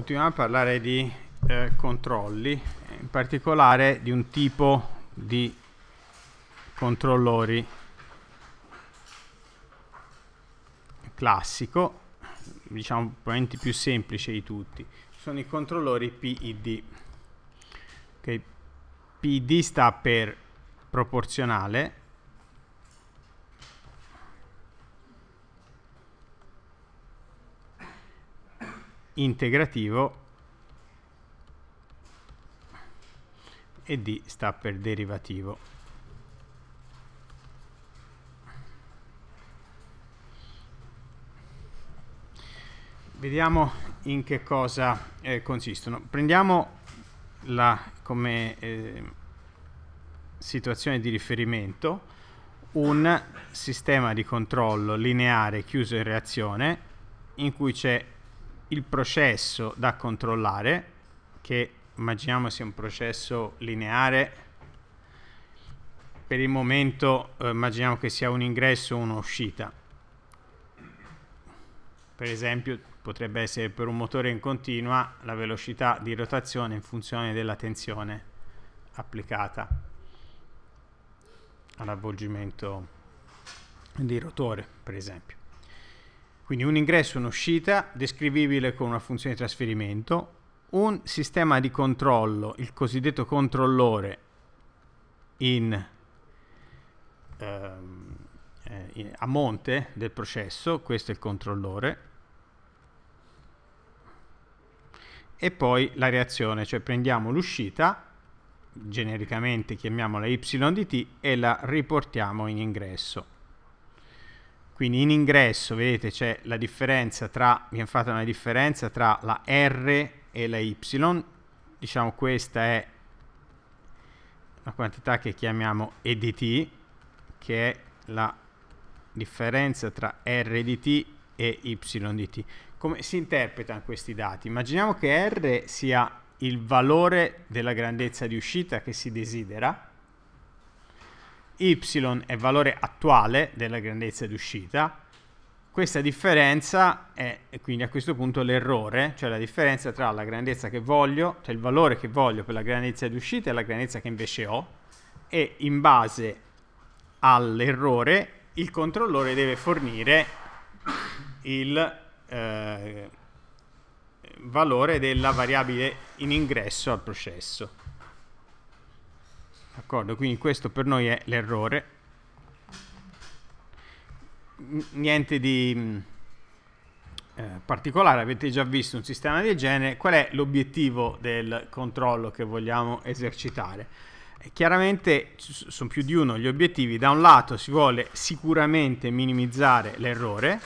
continuiamo a parlare di eh, controlli, in particolare di un tipo di controllori classico, diciamo probabilmente più semplice di tutti, sono i controllori PID. Okay. PID sta per proporzionale, integrativo e D sta per derivativo. Vediamo in che cosa eh, consistono. Prendiamo la, come eh, situazione di riferimento un sistema di controllo lineare chiuso in reazione in cui c'è il processo da controllare, che immaginiamo sia un processo lineare, per il momento eh, immaginiamo che sia un ingresso o un'uscita. Per esempio potrebbe essere per un motore in continua la velocità di rotazione in funzione della tensione applicata all'avvolgimento di rotore, per esempio. Quindi un ingresso e un'uscita, descrivibile con una funzione di trasferimento, un sistema di controllo, il cosiddetto controllore in, ehm, eh, a monte del processo, questo è il controllore, e poi la reazione, cioè prendiamo l'uscita, genericamente chiamiamola y di t, e la riportiamo in ingresso. Quindi in ingresso, vedete, c'è la differenza tra, viene fatta una differenza tra la R e la Y. Diciamo questa è la quantità che chiamiamo EDT, che è la differenza tra R di T e Y di T. Come si interpretano questi dati? Immaginiamo che R sia il valore della grandezza di uscita che si desidera, y è valore attuale della grandezza d'uscita, questa differenza è quindi a questo punto l'errore, cioè la differenza tra la grandezza che voglio, cioè il valore che voglio per la grandezza d'uscita e la grandezza che invece ho, e in base all'errore il controllore deve fornire il eh, valore della variabile in ingresso al processo. D'accordo? Quindi questo per noi è l'errore. Niente di mm, eh, particolare, avete già visto un sistema del genere. Qual è l'obiettivo del controllo che vogliamo esercitare? Eh, chiaramente sono più di uno gli obiettivi. Da un lato si vuole sicuramente minimizzare l'errore,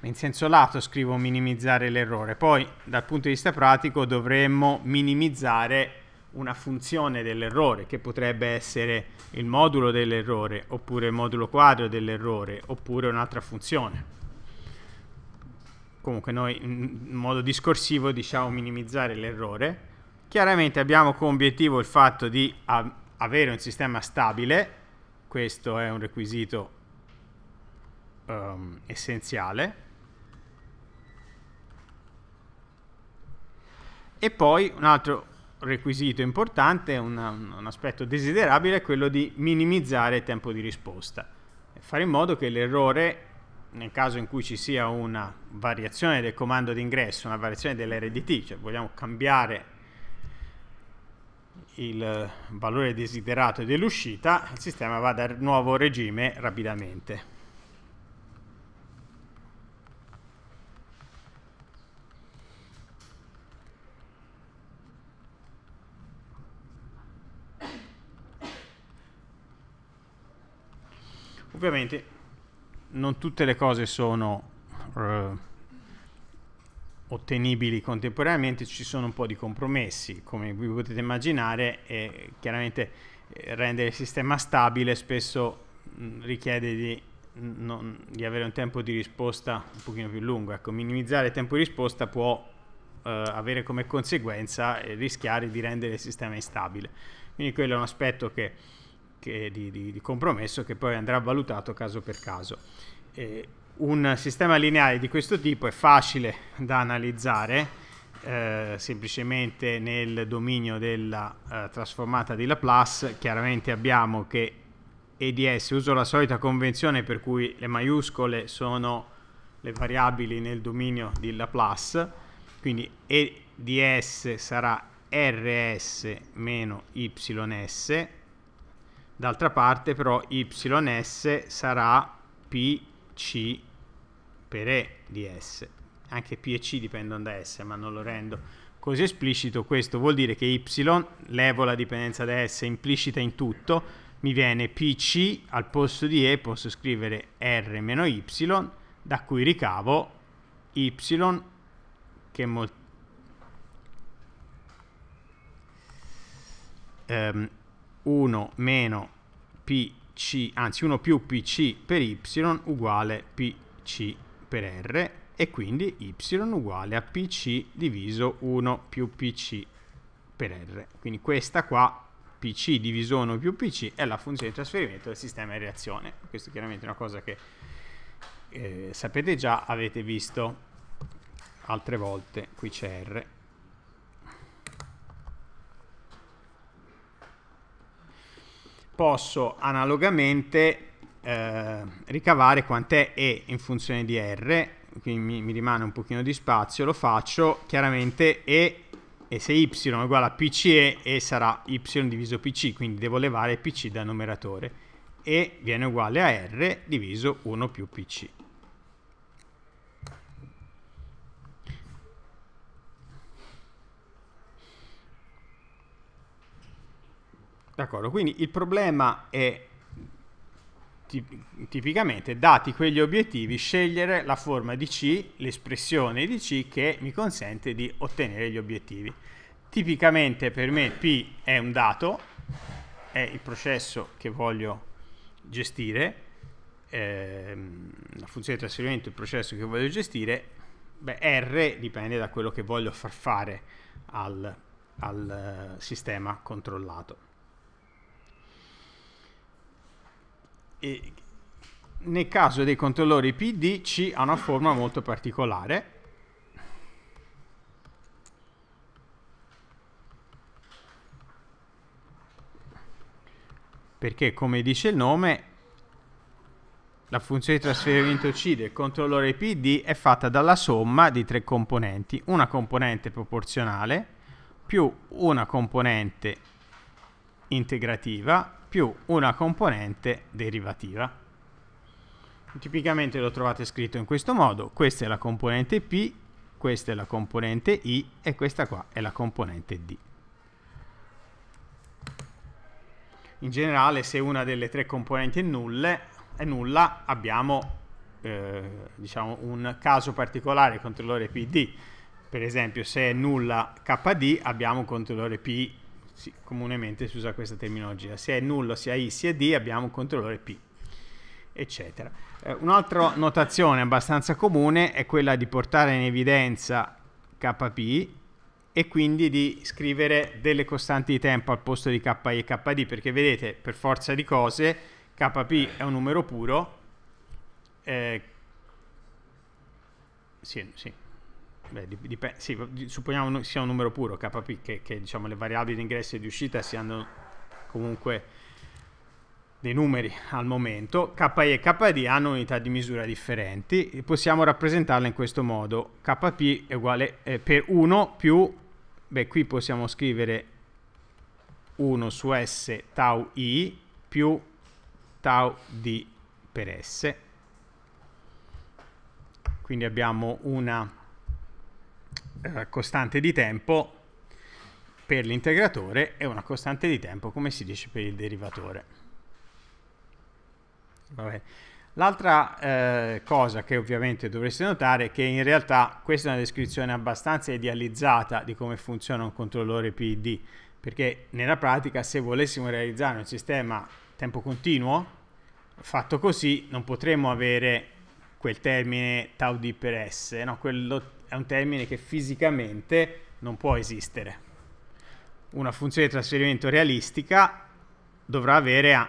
in senso lato scrivo minimizzare l'errore, poi dal punto di vista pratico dovremmo minimizzare una funzione dell'errore che potrebbe essere il modulo dell'errore oppure il modulo quadro dell'errore oppure un'altra funzione. Comunque noi in modo discorsivo diciamo minimizzare l'errore. Chiaramente abbiamo come obiettivo il fatto di avere un sistema stabile, questo è un requisito um, essenziale E poi un altro requisito importante, un, un aspetto desiderabile, è quello di minimizzare il tempo di risposta. Fare in modo che l'errore, nel caso in cui ci sia una variazione del comando d'ingresso, una variazione dell'RDT, cioè vogliamo cambiare il valore desiderato dell'uscita, il sistema va dal nuovo regime rapidamente. Ovviamente non tutte le cose sono uh, ottenibili contemporaneamente, ci sono un po' di compromessi, come vi potete immaginare, e chiaramente eh, rendere il sistema stabile spesso mh, mm, richiede di, non, di, avere un tempo di risposta un pochino più lungo. Ecco, minimizzare il tempo di risposta può uh, avere come conseguenza eh, rischiare di rendere il sistema instabile. Quindi quello è un aspetto che che, di, di, di, compromesso che poi andrà valutato caso per caso. Eh, un sistema lineare di questo tipo è facile da analizzare eh, semplicemente nel dominio della eh, trasformata di Laplace chiaramente abbiamo che EDS, uso la solita convenzione per cui le maiuscole sono le variabili nel dominio di Laplace quindi EDS sarà RS YS D'altra parte però ys sarà pc per e di s. Anche p e c dipendono da s, ma non lo rendo così esplicito. Questo vuol dire che y, levo la dipendenza da s implicita in tutto, mi viene pc al posto di e, posso scrivere r-y, da cui ricavo y che moltiplica Um, ehm, 1 meno pc, anzi 1 più pc per y uguale pc per r e quindi y uguale a pc diviso 1 più pc per r. Quindi questa qua, pc diviso 1 più pc, è la funzione di trasferimento del sistema di reazione. Questo è chiaramente una cosa che eh, sapete già, avete visto altre volte, qui c'è r. posso analogamente eh, ricavare quant'è E in funzione di R, quindi mi, mi, rimane un pochino di spazio, lo faccio, chiaramente E, e se Y è uguale a PCE, E sarà Y diviso PC, quindi devo levare PC dal numeratore, E viene uguale a R diviso 1 più PC. D'accordo, quindi il problema è tipicamente, dati quegli obiettivi, scegliere la forma di C, l'espressione di C che mi consente di ottenere gli obiettivi. Tipicamente per me P è un dato, è il processo che voglio gestire, ehm, la funzione di trasferimento è il processo che voglio gestire, beh, R dipende da quello che voglio far fare al, al eh, sistema controllato. eh, nel caso dei controllori PD C ha una forma molto particolare perché come dice il nome la funzione di trasferimento C del controllore PD è fatta dalla somma di tre componenti, una componente proporzionale più una componente integrativa più una componente derivativa. Tipicamente lo trovate scritto in questo modo, questa è la componente P, questa è la componente I e questa qua è la componente D. In generale se una delle tre componenti è, nulle, è nulla abbiamo eh, diciamo un caso particolare, controllore PD. Per esempio se è nulla KD abbiamo un controllore PD sì, comunemente si usa questa terminologia, se è nullo sia i sia d abbiamo un controllore p, eccetera. Eh, un'altra notazione abbastanza comune è quella di portare in evidenza kp e quindi di scrivere delle costanti di tempo al posto di ki e kd, perché vedete, per forza di cose, kp è un numero puro, eh, sì, sì, Beh, dip- sì, supponiamo sia un numero puro, KP, che, che diciamo, le variabili di ingresso e di uscita siano comunque dei numeri al momento, KI e KD hanno unità di misura differenti e possiamo rappresentarle in questo modo. KP è uguale eh, per 1 più, beh qui possiamo scrivere 1 su S tau I più tau D per S. Quindi abbiamo una eh, costante di tempo per l'integratore e una costante di tempo, come si dice, per il derivatore. L'altra eh, cosa che ovviamente dovreste notare è che in realtà questa è una descrizione abbastanza idealizzata di come funziona un controllore PID, perché nella pratica se volessimo realizzare un sistema tempo continuo, fatto così non potremmo avere quel termine tau d per s, no? quello è un termine che fisicamente non può esistere. Una funzione di trasferimento realistica dovrà avere a,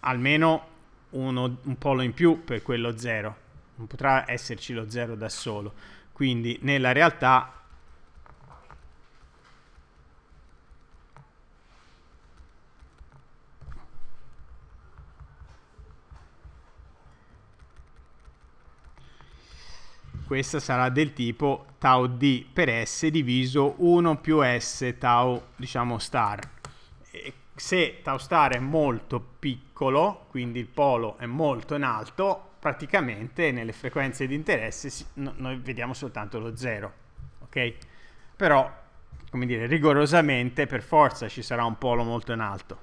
almeno uno, un polo in più per quello 0, non potrà esserci lo 0 da solo. Quindi nella realtà questa sarà del tipo tau d per s diviso 1 più s tau diciamo star e se tau star è molto piccolo quindi il polo è molto in alto praticamente nelle frequenze di interesse no, noi vediamo soltanto lo 0 ok però come dire rigorosamente per forza ci sarà un polo molto in alto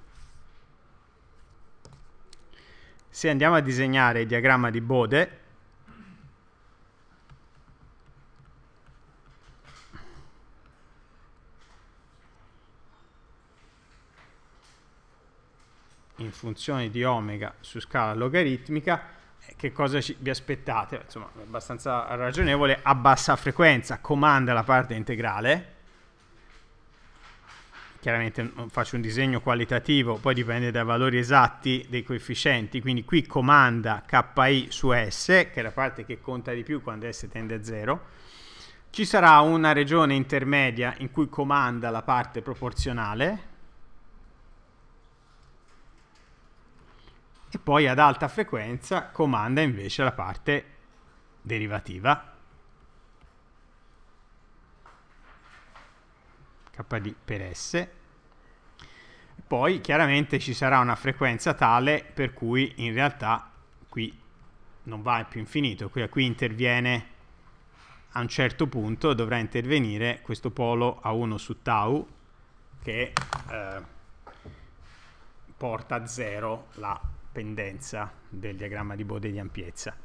se andiamo a disegnare il diagramma di Bode in funzione di omega su scala logaritmica, eh, che cosa ci, vi aspettate? Insomma, è abbastanza ragionevole, a bassa frequenza comanda la parte integrale, chiaramente mm, faccio un disegno qualitativo, poi dipende dai valori esatti dei coefficienti, quindi qui comanda KI su S, che è la parte che conta di più quando S tende a 0, ci sarà una regione intermedia in cui comanda la parte proporzionale, poi ad alta frequenza comanda invece la parte derivativa kd per s poi chiaramente ci sarà una frequenza tale per cui in realtà qui non va più infinito qui, qui interviene a un certo punto dovrà intervenire questo polo a 1 su tau che eh, porta a 0 la pendenza del diagramma di Bode di ampiezza.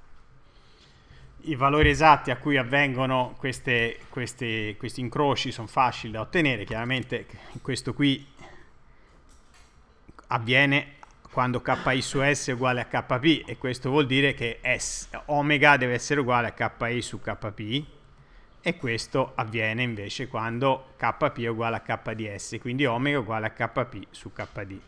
I valori esatti a cui avvengono queste, queste, questi incroci sono facili da ottenere, chiaramente questo qui avviene quando ki su s è uguale a kp e questo vuol dire che s, omega deve essere uguale a ki su kp e questo avviene invece quando kp è uguale a KDS, quindi omega è uguale a kp su kd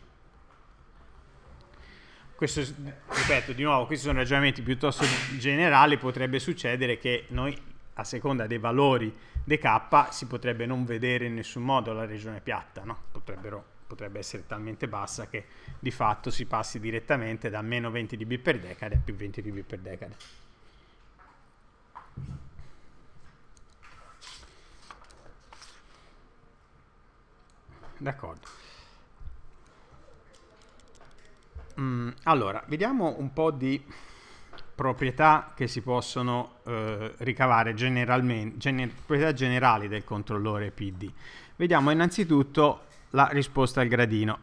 questo, ripeto di nuovo, questi sono ragionamenti piuttosto generali, potrebbe succedere che noi a seconda dei valori DK si potrebbe non vedere in nessun modo la regione piatta, no? potrebbe essere talmente bassa che di fatto si passi direttamente da meno 20 dB per decade a più 20 dB per decade. D'accordo. Mm, allora, vediamo un po' di proprietà che si possono eh, ricavare generalmente, gener proprietà generali del controllore PD. Vediamo innanzitutto la risposta al gradino.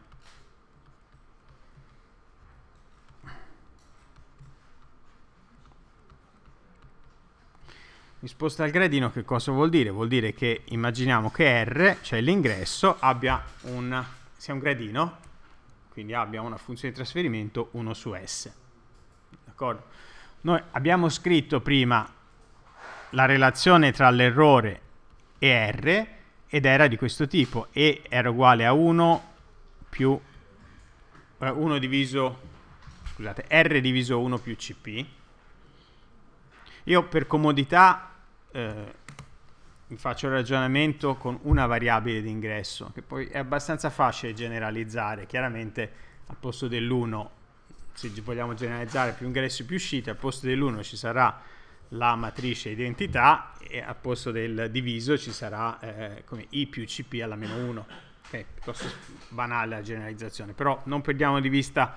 Risposta al gradino che cosa vuol dire? Vuol dire che immaginiamo che R, cioè l'ingresso, abbia un, sia un gradino quindi abbiamo una funzione di trasferimento 1 su S. Noi abbiamo scritto prima la relazione tra l'errore e R ed era di questo tipo, E era uguale a 1 più 1 eh, diviso, scusate, R diviso 1 più CP. Io per comodità... Eh, faccio il ragionamento con una variabile d'ingresso, che poi è abbastanza facile generalizzare, chiaramente al posto dell'1, se vogliamo generalizzare più ingressi più uscite, al posto dell'1 ci sarà la matrice identità e al posto del diviso ci sarà eh, come i più cp alla meno 1, che è piuttosto banale la generalizzazione, però non perdiamo di vista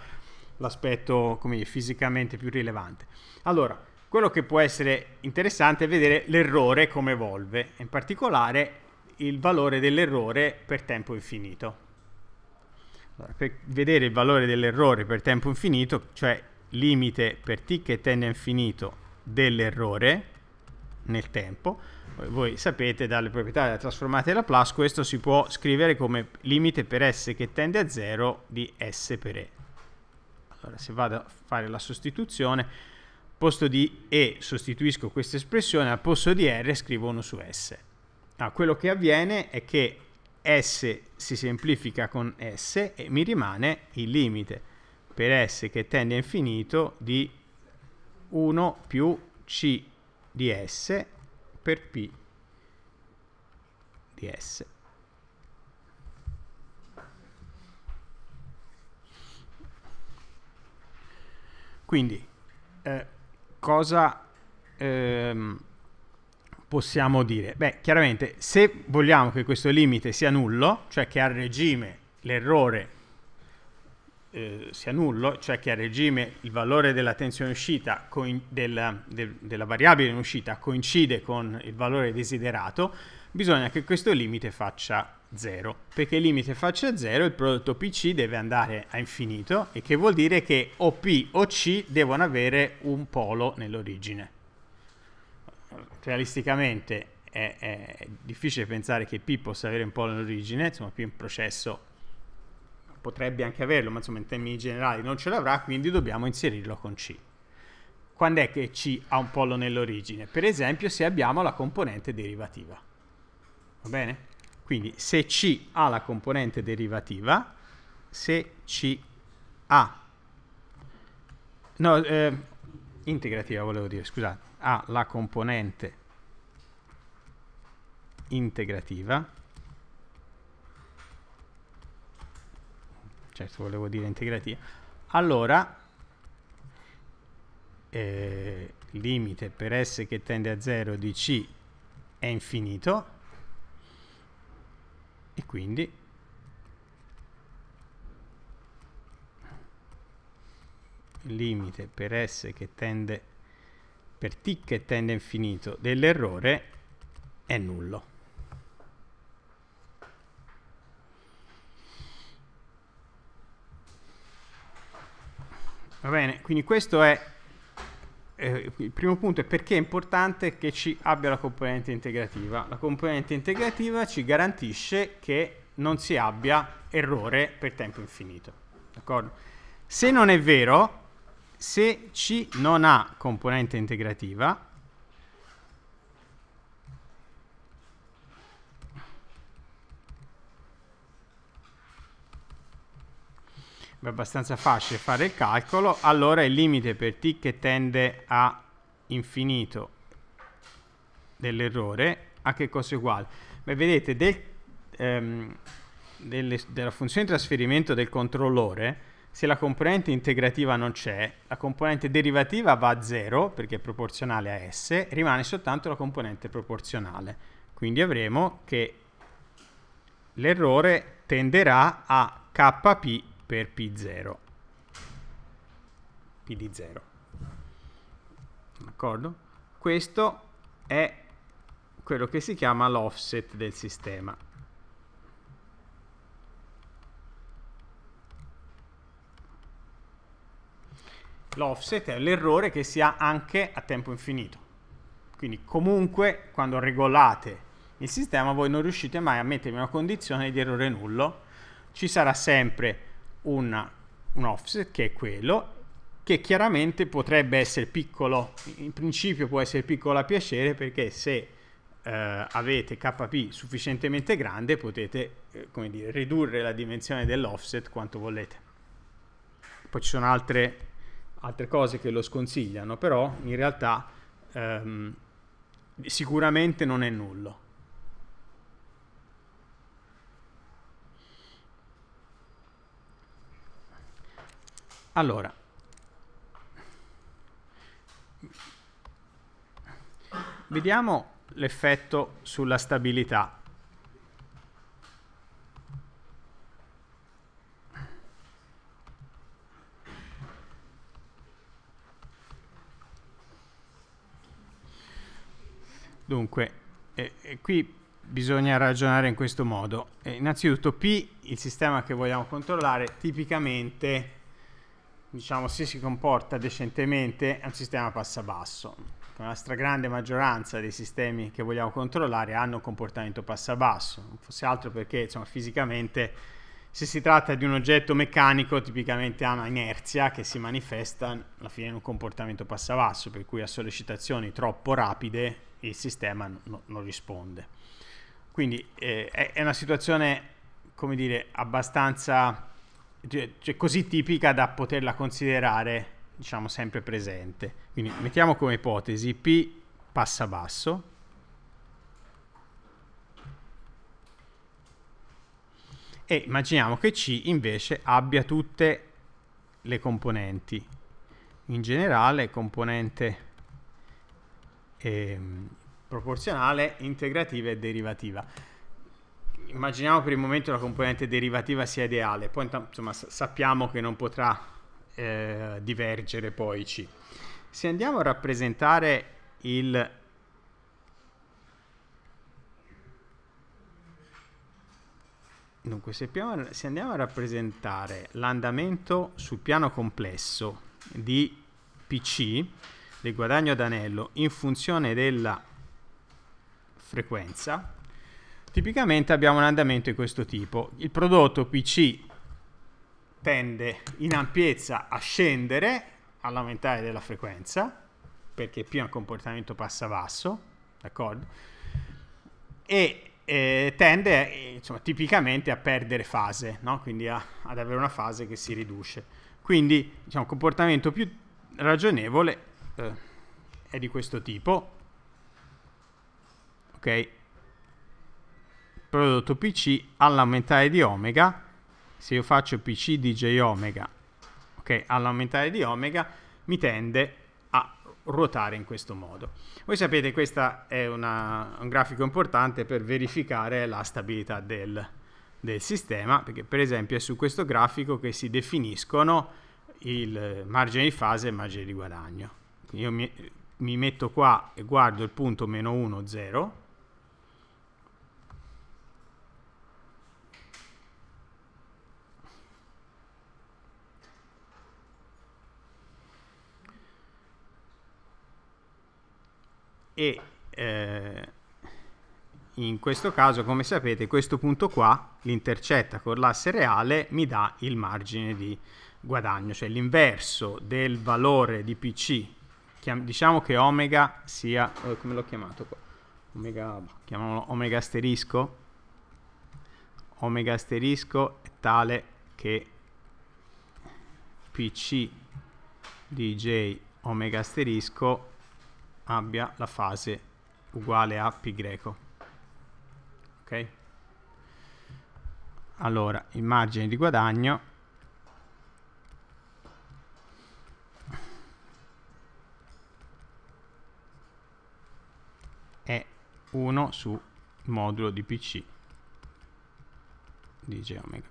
l'aspetto fisicamente più rilevante. Allora, quello che può essere interessante è vedere l'errore come evolve, in particolare il valore dell'errore per tempo infinito. Allora, per vedere il valore dell'errore per tempo infinito, cioè limite per t che tende a infinito dell'errore nel tempo, voi sapete dalle proprietà della trasformata di Laplace questo si può scrivere come limite per s che tende a 0 di s per e. Allora se vado a fare la sostituzione posto di E sostituisco questa espressione, al posto di R scrivo 1 su S. Allora, ah, quello che avviene è che S si semplifica con S e mi rimane il limite per S che tende a infinito di 1 più C di S per P di S. Quindi eh, cosa ehm, possiamo dire? Beh, chiaramente se vogliamo che questo limite sia nullo, cioè che a regime l'errore eh, sia nullo, cioè che a regime il valore della tensione uscita del, del, della variabile in uscita coincide con il valore desiderato, bisogna che questo limite faccia 0, perché il limite faccia 0, il prodotto PC deve andare a infinito, e che vuol dire che o P o C devono avere un polo nell'origine. Realisticamente è, è, difficile pensare che P possa avere un polo nell'origine, insomma P è un processo, potrebbe anche averlo, ma insomma in termini generali non ce l'avrà, quindi dobbiamo inserirlo con C. Quando è che C ha un polo nell'origine? Per esempio se abbiamo la componente derivativa. Va bene? Quindi se C ha la componente derivativa, se C ha, no, eh, integrativa volevo dire, scusate, ha la componente integrativa, certo volevo dire integrativa, allora eh, limite per S che tende a 0 di C è infinito, e quindi limite per s che tende per t che tende a infinito dell'errore è nullo va bene quindi questo è eh, il primo punto è perché è importante che ci abbia la componente integrativa. La componente integrativa ci garantisce che non si abbia errore per tempo infinito. Se non è vero, se C non ha componente integrativa, è abbastanza facile fare il calcolo, allora il limite per t che tende a infinito dell'errore a che cosa è uguale? Beh, vedete, del, ehm, delle, della funzione di trasferimento del controllore, se la componente integrativa non c'è, la componente derivativa va a 0 perché è proporzionale a s, rimane soltanto la componente proporzionale. Quindi avremo che l'errore tenderà a kp per P0 P di 0 d'accordo? questo è quello che si chiama l'offset del sistema l'offset è l'errore che si ha anche a tempo infinito quindi comunque quando regolate il sistema voi non riuscite mai a mettere in una condizione di errore nullo ci sarà sempre una, un offset che è quello che chiaramente potrebbe essere piccolo, in principio può essere piccolo a piacere perché se eh, avete KP sufficientemente grande potete eh, come dire, ridurre la dimensione dell'offset quanto volete. Poi ci sono altre, altre cose che lo sconsigliano, però in realtà ehm, sicuramente non è nullo. Allora, vediamo l'effetto sulla stabilità. Dunque, eh, eh, qui bisogna ragionare in questo modo. Eh, innanzitutto P, il sistema che vogliamo controllare, tipicamente diciamo, se si comporta decentemente, è un sistema passa-basso. La stragrande maggioranza dei sistemi che vogliamo controllare hanno un comportamento passa-basso, non fosse altro perché insomma, fisicamente, se si tratta di un oggetto meccanico, tipicamente ha una inerzia che si manifesta alla fine in un comportamento passa-basso, per cui a sollecitazioni troppo rapide il sistema no, non risponde. Quindi eh, è una situazione, come dire, abbastanza cioè, cioè, così tipica da poterla considerare, diciamo, sempre presente. Quindi mettiamo come ipotesi P passa basso. E immaginiamo che C invece abbia tutte le componenti. In generale componente ehm, proporzionale, integrativa e derivativa immaginiamo per il momento la componente derivativa sia ideale, poi insomma, sappiamo che non potrà eh, divergere poi C. Se andiamo a rappresentare il Dunque, se, se andiamo a rappresentare l'andamento sul piano complesso di PC, del guadagno d'anello, in funzione della frequenza, tipicamente abbiamo un andamento di questo tipo. Il prodotto PC tende in ampiezza a scendere all'aumentare della frequenza, perché P è un comportamento passa-basso, d'accordo? E eh, tende insomma, tipicamente a perdere fase, no? quindi a, ad avere una fase che si riduce. Quindi diciamo, un comportamento più ragionevole eh, è di questo tipo. Okay prodotto PC all'aumentare di omega, se io faccio PC DJ omega, ok, all'aumentare di omega, mi tende a ruotare in questo modo. Voi sapete questo è una, un grafico importante per verificare la stabilità del, del sistema, perché per esempio è su questo grafico che si definiscono il margine di fase e il margine di guadagno. io mi, mi metto qua e guardo il punto meno 1, 0, e eh, in questo caso come sapete questo punto qua l'intercetta con l'asse reale mi dà il margine di guadagno cioè l'inverso del valore di pc diciamo che omega sia oh, come l'ho chiamato qua omega boh, chiamiamolo omega asterisco omega asterisco è tale che pc dj omega asterisco abbia la fase uguale a pi greco. Ok? Allora, il margine di guadagno è 1 su modulo di pc di g omega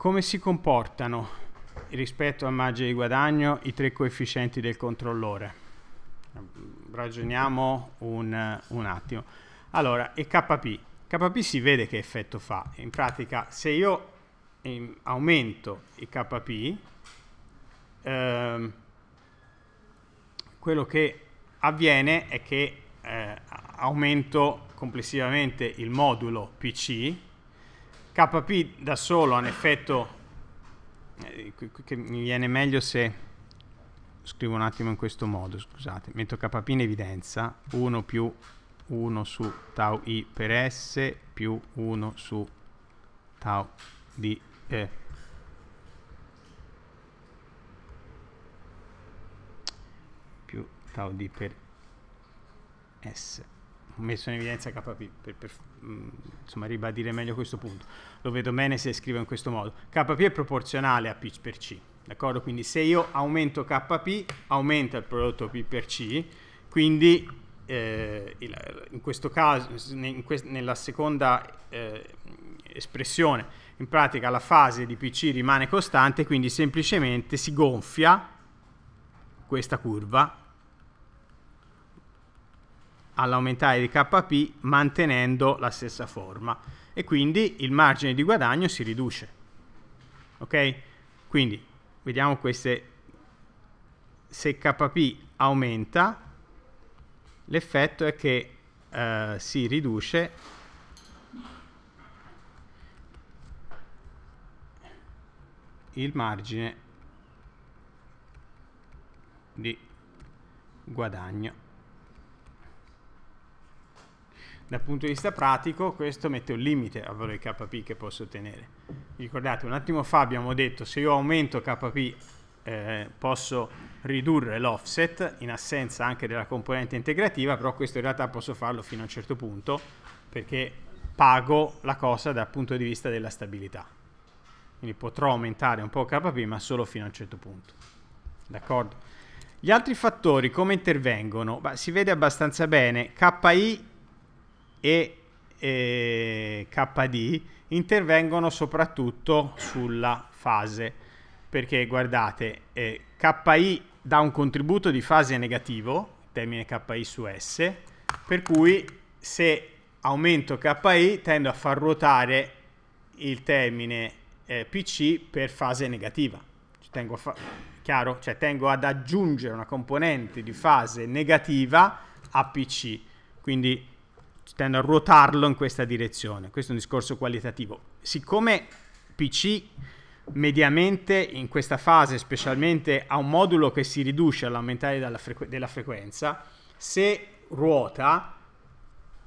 Come si comportano rispetto al margine di guadagno i tre coefficienti del controllore? Ragioniamo un, un attimo. Allora, e KP? KP si vede che effetto fa. In pratica, se io ehm, aumento il KP, ehm, quello che avviene è che eh, aumento complessivamente il modulo PC KP da solo ha un effetto eh, che mi viene meglio se scrivo un attimo in questo modo, scusate, metto kp in evidenza, 1 più 1 su tau i per s più 1 su tau di e. più tau di per s messo in evidenza KP per, per mm, insomma, ribadire meglio questo punto. Lo vedo bene se scrivo in questo modo. KP è proporzionale a P per C, d'accordo? Quindi se io aumento KP, aumenta il prodotto P per C, quindi eh, in questo caso, in quest nella seconda eh, espressione, in pratica la fase di PC rimane costante, quindi semplicemente si gonfia questa curva all'aumentare di KP mantenendo la stessa forma e quindi il margine di guadagno si riduce. Ok? Quindi vediamo queste se KP aumenta l'effetto è che eh, si riduce il margine di guadagno dal punto di vista pratico questo mette un limite al valore kp che posso ottenere. Ricordate, un attimo fa abbiamo detto se io aumento kp eh, posso ridurre l'offset in assenza anche della componente integrativa, però questo in realtà posso farlo fino a un certo punto perché pago la cosa dal punto di vista della stabilità. Quindi potrò aumentare un po' kp ma solo fino a un certo punto. D'accordo? Gli altri fattori come intervengono? Bah, si vede abbastanza bene, ki e, e KD intervengono soprattutto sulla fase perché guardate eh, KI dà un contributo di fase negativo termine KI su S per cui se aumento KI tendo a far ruotare il termine eh, PC per fase negativa tengo fa- chiaro? Cioè tengo ad aggiungere una componente di fase negativa a PC quindi tendo a ruotarlo in questa direzione. Questo è un discorso qualitativo. Siccome PC mediamente in questa fase specialmente ha un modulo che si riduce all'aumentare frequ- della frequenza, se ruota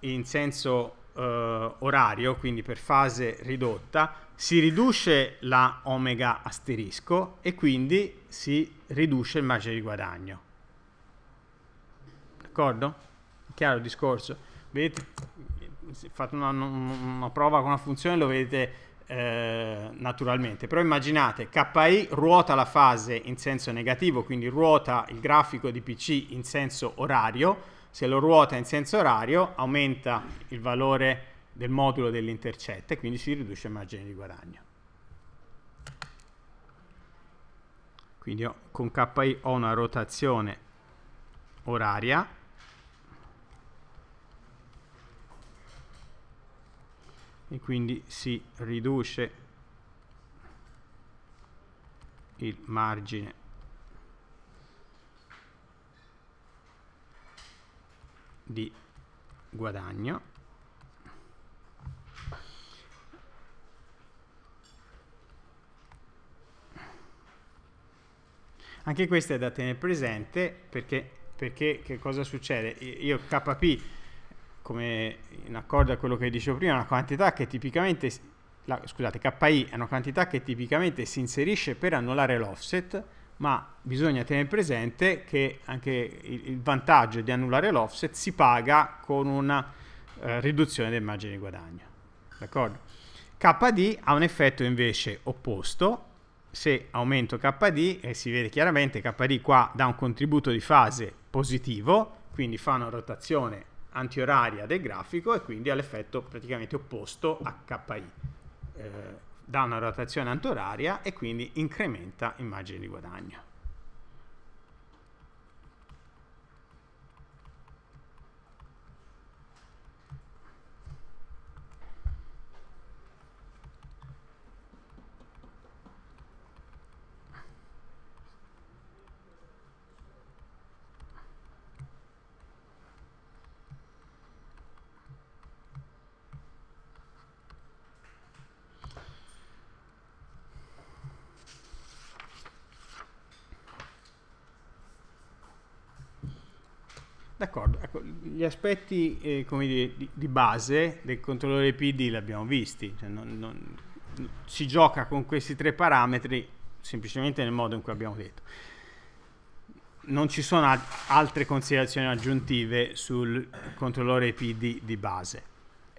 in senso eh, orario, quindi per fase ridotta, si riduce la omega asterisco e quindi si riduce il margine di guadagno. D'accordo? chiaro il discorso? vedete, fate una, una prova con una funzione, lo vedete eh, naturalmente. Però immaginate, KI ruota la fase in senso negativo, quindi ruota il grafico di PC in senso orario, se lo ruota in senso orario aumenta il valore del modulo dell'intercetta e quindi si riduce il margine di guadagno. Quindi ho, con KI ho una rotazione oraria e quindi si riduce il margine di guadagno anche questo è da tenere presente perché, perché che cosa succede io kp come in accordo a quello che dicevo prima, una quantità che tipicamente, la, scusate, KI è una quantità che tipicamente si inserisce per annullare l'offset, ma bisogna tenere presente che anche il, il vantaggio di annullare l'offset si paga con una eh, riduzione del margine di guadagno. D'accordo? KD ha un effetto invece opposto, se aumento KD, e si vede chiaramente, KD qua dà un contributo di fase positivo, quindi fa una rotazione antioraria del grafico e quindi ha l'effetto praticamente opposto a KI. Eh, dà una rotazione antioraria e quindi incrementa immagini di guadagno. D'accordo, ecco, gli aspetti eh, dire, di, di, base del controllore PD li abbiamo visti, cioè non, non, si gioca con questi tre parametri semplicemente nel modo in cui abbiamo detto. Non ci sono al altre considerazioni aggiuntive sul controllore PD di base.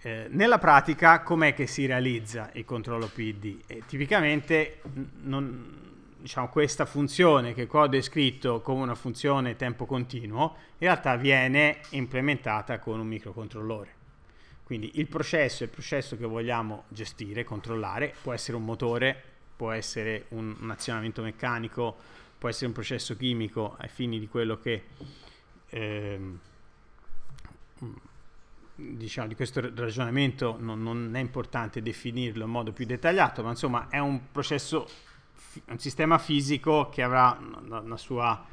Eh, nella pratica com'è che si realizza il controllo PD? Eh, tipicamente non, diciamo, questa funzione che qua ho descritto come una funzione tempo continuo, in realtà viene implementata con un microcontrollore. Quindi il processo è il processo che vogliamo gestire, controllare, può essere un motore, può essere un, un azionamento meccanico, può essere un processo chimico ai fini di quello che ehm, diciamo di questo ragionamento non, non è importante definirlo in modo più dettagliato, ma insomma è un processo un sistema fisico che avrà sua,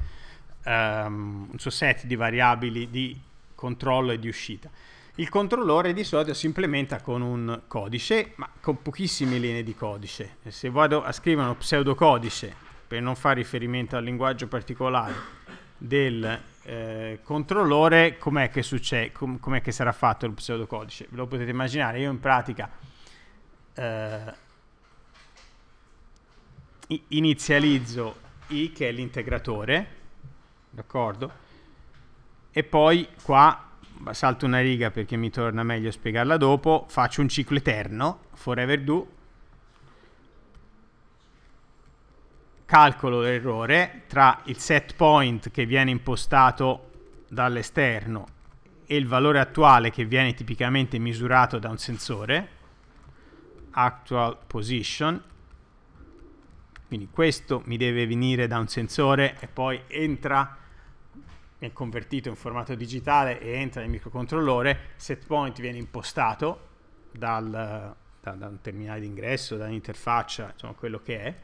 um, un suo set di variabili di controllo e di uscita. Il controllore di solito si implementa con un codice, ma con pochissime linee di codice. E se vado a scrivere uno pseudocodice, per non fare riferimento al linguaggio particolare del eh, controllore, com'è che, succede, com com'è che sarà fatto il pseudocodice? Ve lo potete immaginare, io in pratica eh, inizializzo i che è l'integratore, d'accordo? E poi qua salto una riga perché mi torna meglio spiegarla dopo, faccio un ciclo eterno, forever do, calcolo l'errore tra il set point che viene impostato dall'esterno e il valore attuale che viene tipicamente misurato da un sensore, actual position, quindi questo mi deve venire da un sensore e poi entra, è convertito in formato digitale e entra nel microcontrollore, set point viene impostato dal, da, da, un terminale d'ingresso, dall'interfaccia, insomma quello che è,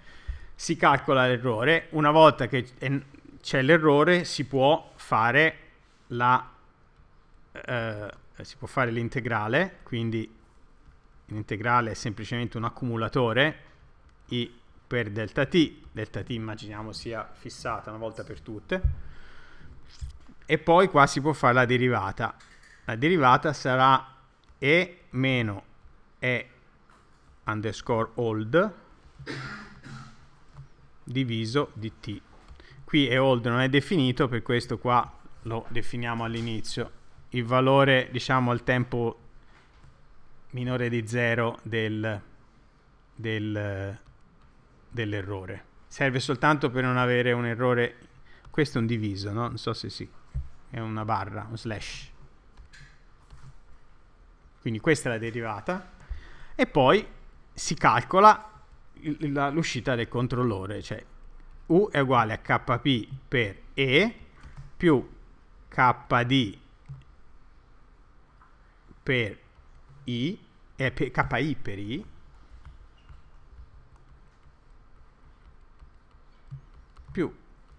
si calcola l'errore, una volta che c'è l'errore si può fare la eh, si può fare l'integrale, quindi l'integrale è semplicemente un accumulatore, i per delta t, delta t immaginiamo sia fissata una volta per tutte, e poi qua si può fare la derivata. La derivata sarà e meno e underscore old diviso di t. Qui e old non è definito, per questo qua lo definiamo all'inizio. Il valore, diciamo, al tempo minore di 0 del, del dell'errore. Serve soltanto per non avere un errore. Questo è un diviso, no? Non so se sì. È una barra, un slash. Quindi questa è la derivata. E poi si calcola l'uscita del controllore, cioè U è uguale a KP per E più KD per I, eh, per, KI per I più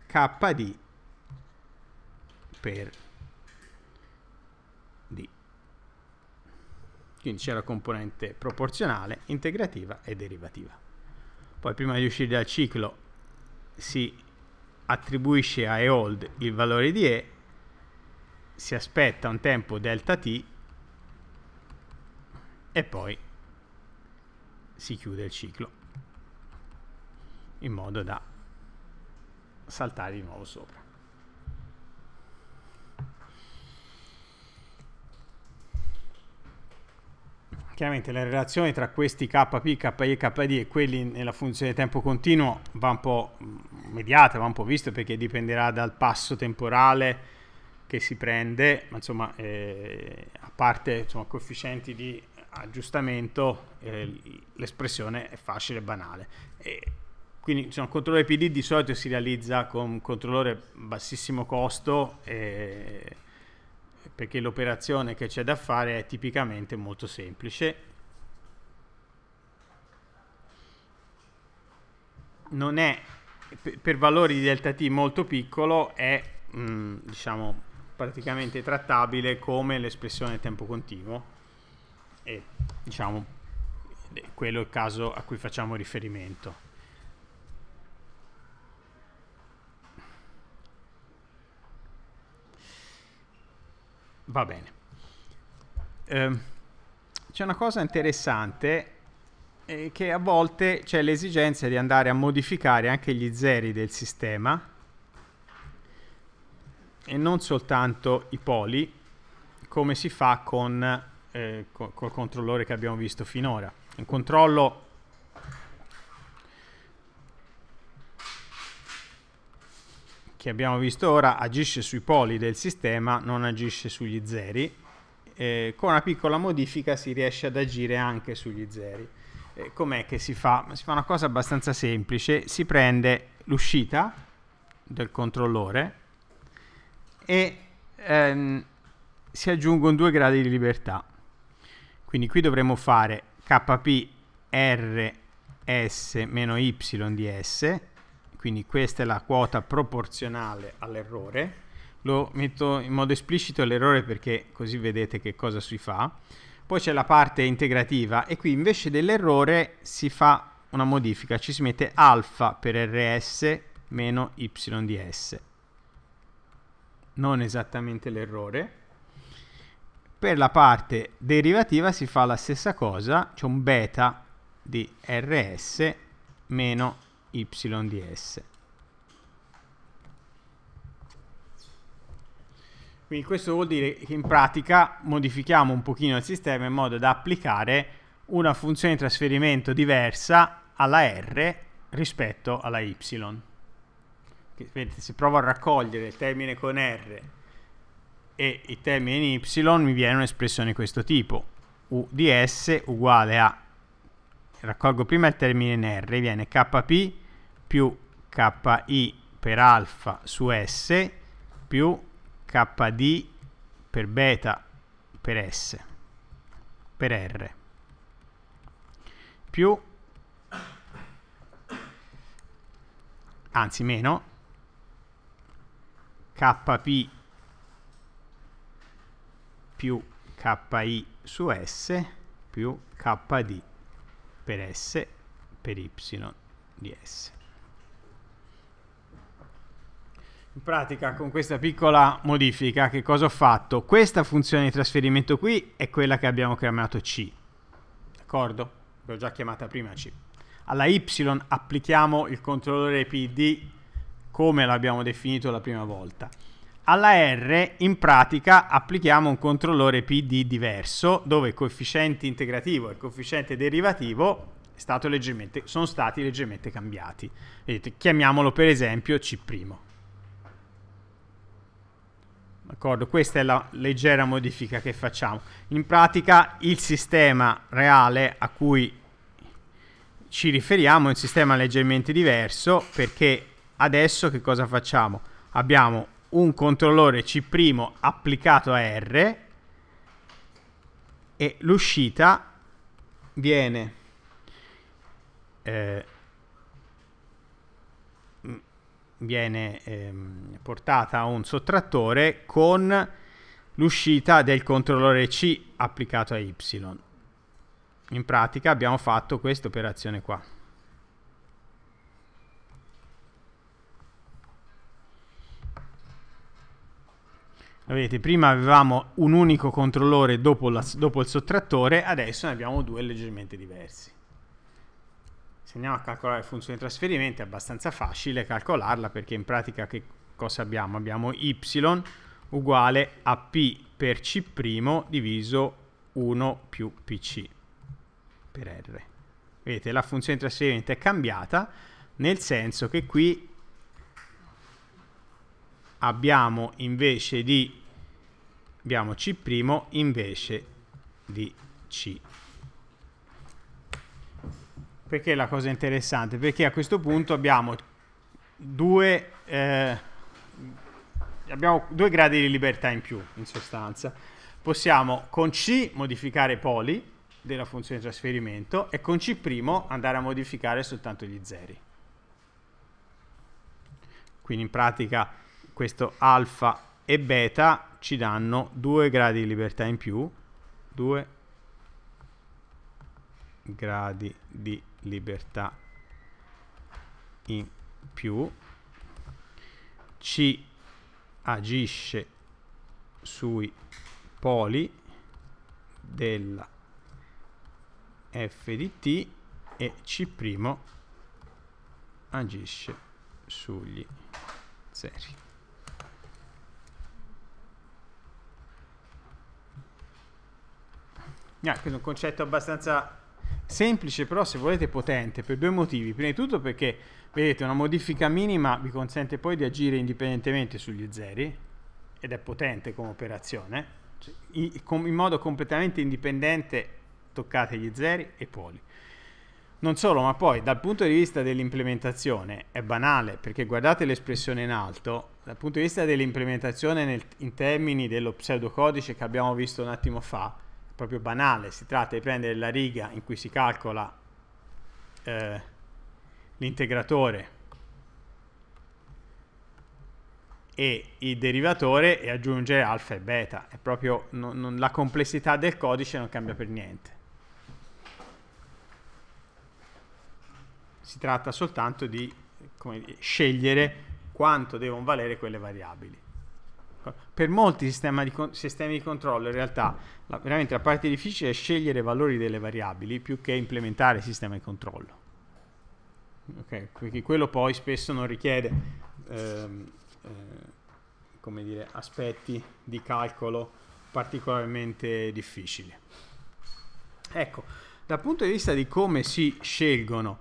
KD per D. Quindi c'è la componente proporzionale, integrativa e derivativa. Poi prima di uscire dal ciclo si attribuisce a EOLD il valore di E, si aspetta un tempo delta T e poi si chiude il ciclo in modo da saltare di nuovo sopra. Chiaramente la relazione tra questi KP, KI e KD e quelli nella funzione tempo continuo va un po' mediata, va un po' vista perché dipenderà dal passo temporale che si prende, ma insomma eh, a parte insomma, coefficienti di aggiustamento eh, l'espressione è facile e banale. E, quindi diciamo, il controllore PD di solito si realizza con un controllore bassissimo costo eh, perché l'operazione che c'è da fare è tipicamente molto semplice. Non è, per valori di delta t molto piccolo, è mh, mm, diciamo, praticamente trattabile come l'espressione tempo continuo e diciamo quello è il caso a cui facciamo riferimento. Va bene. Eh, c'è una cosa interessante eh, che a volte c'è l'esigenza di andare a modificare anche gli zeri del sistema e non soltanto i poli come si fa con eh, co col controllore che abbiamo visto finora. Un controllo che abbiamo visto ora agisce sui poli del sistema, non agisce sugli zeri. Eh, con una piccola modifica si riesce ad agire anche sugli zeri. Eh, com'è che si fa? Si fa una cosa abbastanza semplice, si prende l'uscita del controllore e ehm, si aggiungono due gradi di libertà. Quindi qui dovremmo fare kp rs-y di s quindi questa è la quota proporzionale all'errore. Lo metto in modo esplicito l'errore perché così vedete che cosa si fa. Poi c'è la parte integrativa e qui invece dell'errore si fa una modifica, ci si mette alfa per rs meno y di s. Non esattamente l'errore. Per la parte derivativa si fa la stessa cosa, c'è un beta di rs meno y di s. Quindi questo vuol dire che in pratica modifichiamo un pochino il sistema in modo da applicare una funzione di trasferimento diversa alla r rispetto alla y. Se provo a raccogliere il termine con r e il termine in y mi viene un'espressione di questo tipo u di s uguale a raccolgo prima il termine in R, viene kp più ki per alfa su S più kd per beta per S, per R, più, anzi meno, kp più ki su S più kd per S per Y di S. In pratica con questa piccola modifica che cosa ho fatto? Questa funzione di trasferimento qui è quella che abbiamo chiamato C, d'accordo? L'ho già chiamata prima C. Alla Y applichiamo il controllore PD come l'abbiamo definito la prima volta alla R in pratica applichiamo un controllore PD diverso dove il coefficiente integrativo e il coefficiente derivativo sono stati leggermente cambiati. Vedete, chiamiamolo per esempio C'. Questa è la leggera modifica che facciamo. In pratica il sistema reale a cui ci riferiamo è un sistema leggermente diverso perché adesso che cosa facciamo? Abbiamo un controllore C' applicato a R e l'uscita viene eh, viene ehm, portata a un sottrattore con l'uscita del controllore C applicato a Y. In pratica abbiamo fatto questa operazione qua. Vedete, prima avevamo un unico controllore dopo, la, dopo il sottrattore, adesso ne abbiamo due leggermente diversi. Se andiamo a calcolare la funzione di trasferimento è abbastanza facile calcolarla perché in pratica che cosa abbiamo? Abbiamo y uguale a p per c' diviso 1 più pc per r. Vedete, la funzione di trasferimento è cambiata nel senso che qui abbiamo invece di abbiamo C' invece di C. Perché la cosa interessante? Perché a questo punto abbiamo due, eh, abbiamo due gradi di libertà in più, in sostanza. Possiamo con C modificare poli della funzione di trasferimento e con C' andare a modificare soltanto gli zeri. Quindi in pratica questo alfa e beta ci danno 2 gradi di libertà in più, 2 gradi di libertà in più, ci agisce sui poli della f di t e c' agisce sugli zeri. Ah, questo è un concetto abbastanza semplice, però se volete potente, per due motivi. Prima di tutto perché, vedete, una modifica minima vi consente poi di agire indipendentemente sugli zeri, ed è potente come operazione, cioè, in modo completamente indipendente toccate gli zeri e poli. Non solo, ma poi dal punto di vista dell'implementazione è banale, perché guardate l'espressione in alto, dal punto di vista dell'implementazione in termini dello pseudocodice che abbiamo visto un attimo fa, proprio banale, si tratta di prendere la riga in cui si calcola eh, l'integratore e il derivatore e aggiungere alfa e beta. È proprio non, non, la complessità del codice non cambia per niente. Si tratta soltanto di dire, scegliere quanto devono valere quelle variabili per molti di con- sistemi di controllo in realtà la, veramente la parte difficile è scegliere i valori delle variabili più che implementare il sistema di controllo. Okay, perché quello poi spesso non richiede ehm, eh, dire, aspetti di calcolo particolarmente difficili. Ecco, dal punto di vista di come si scelgono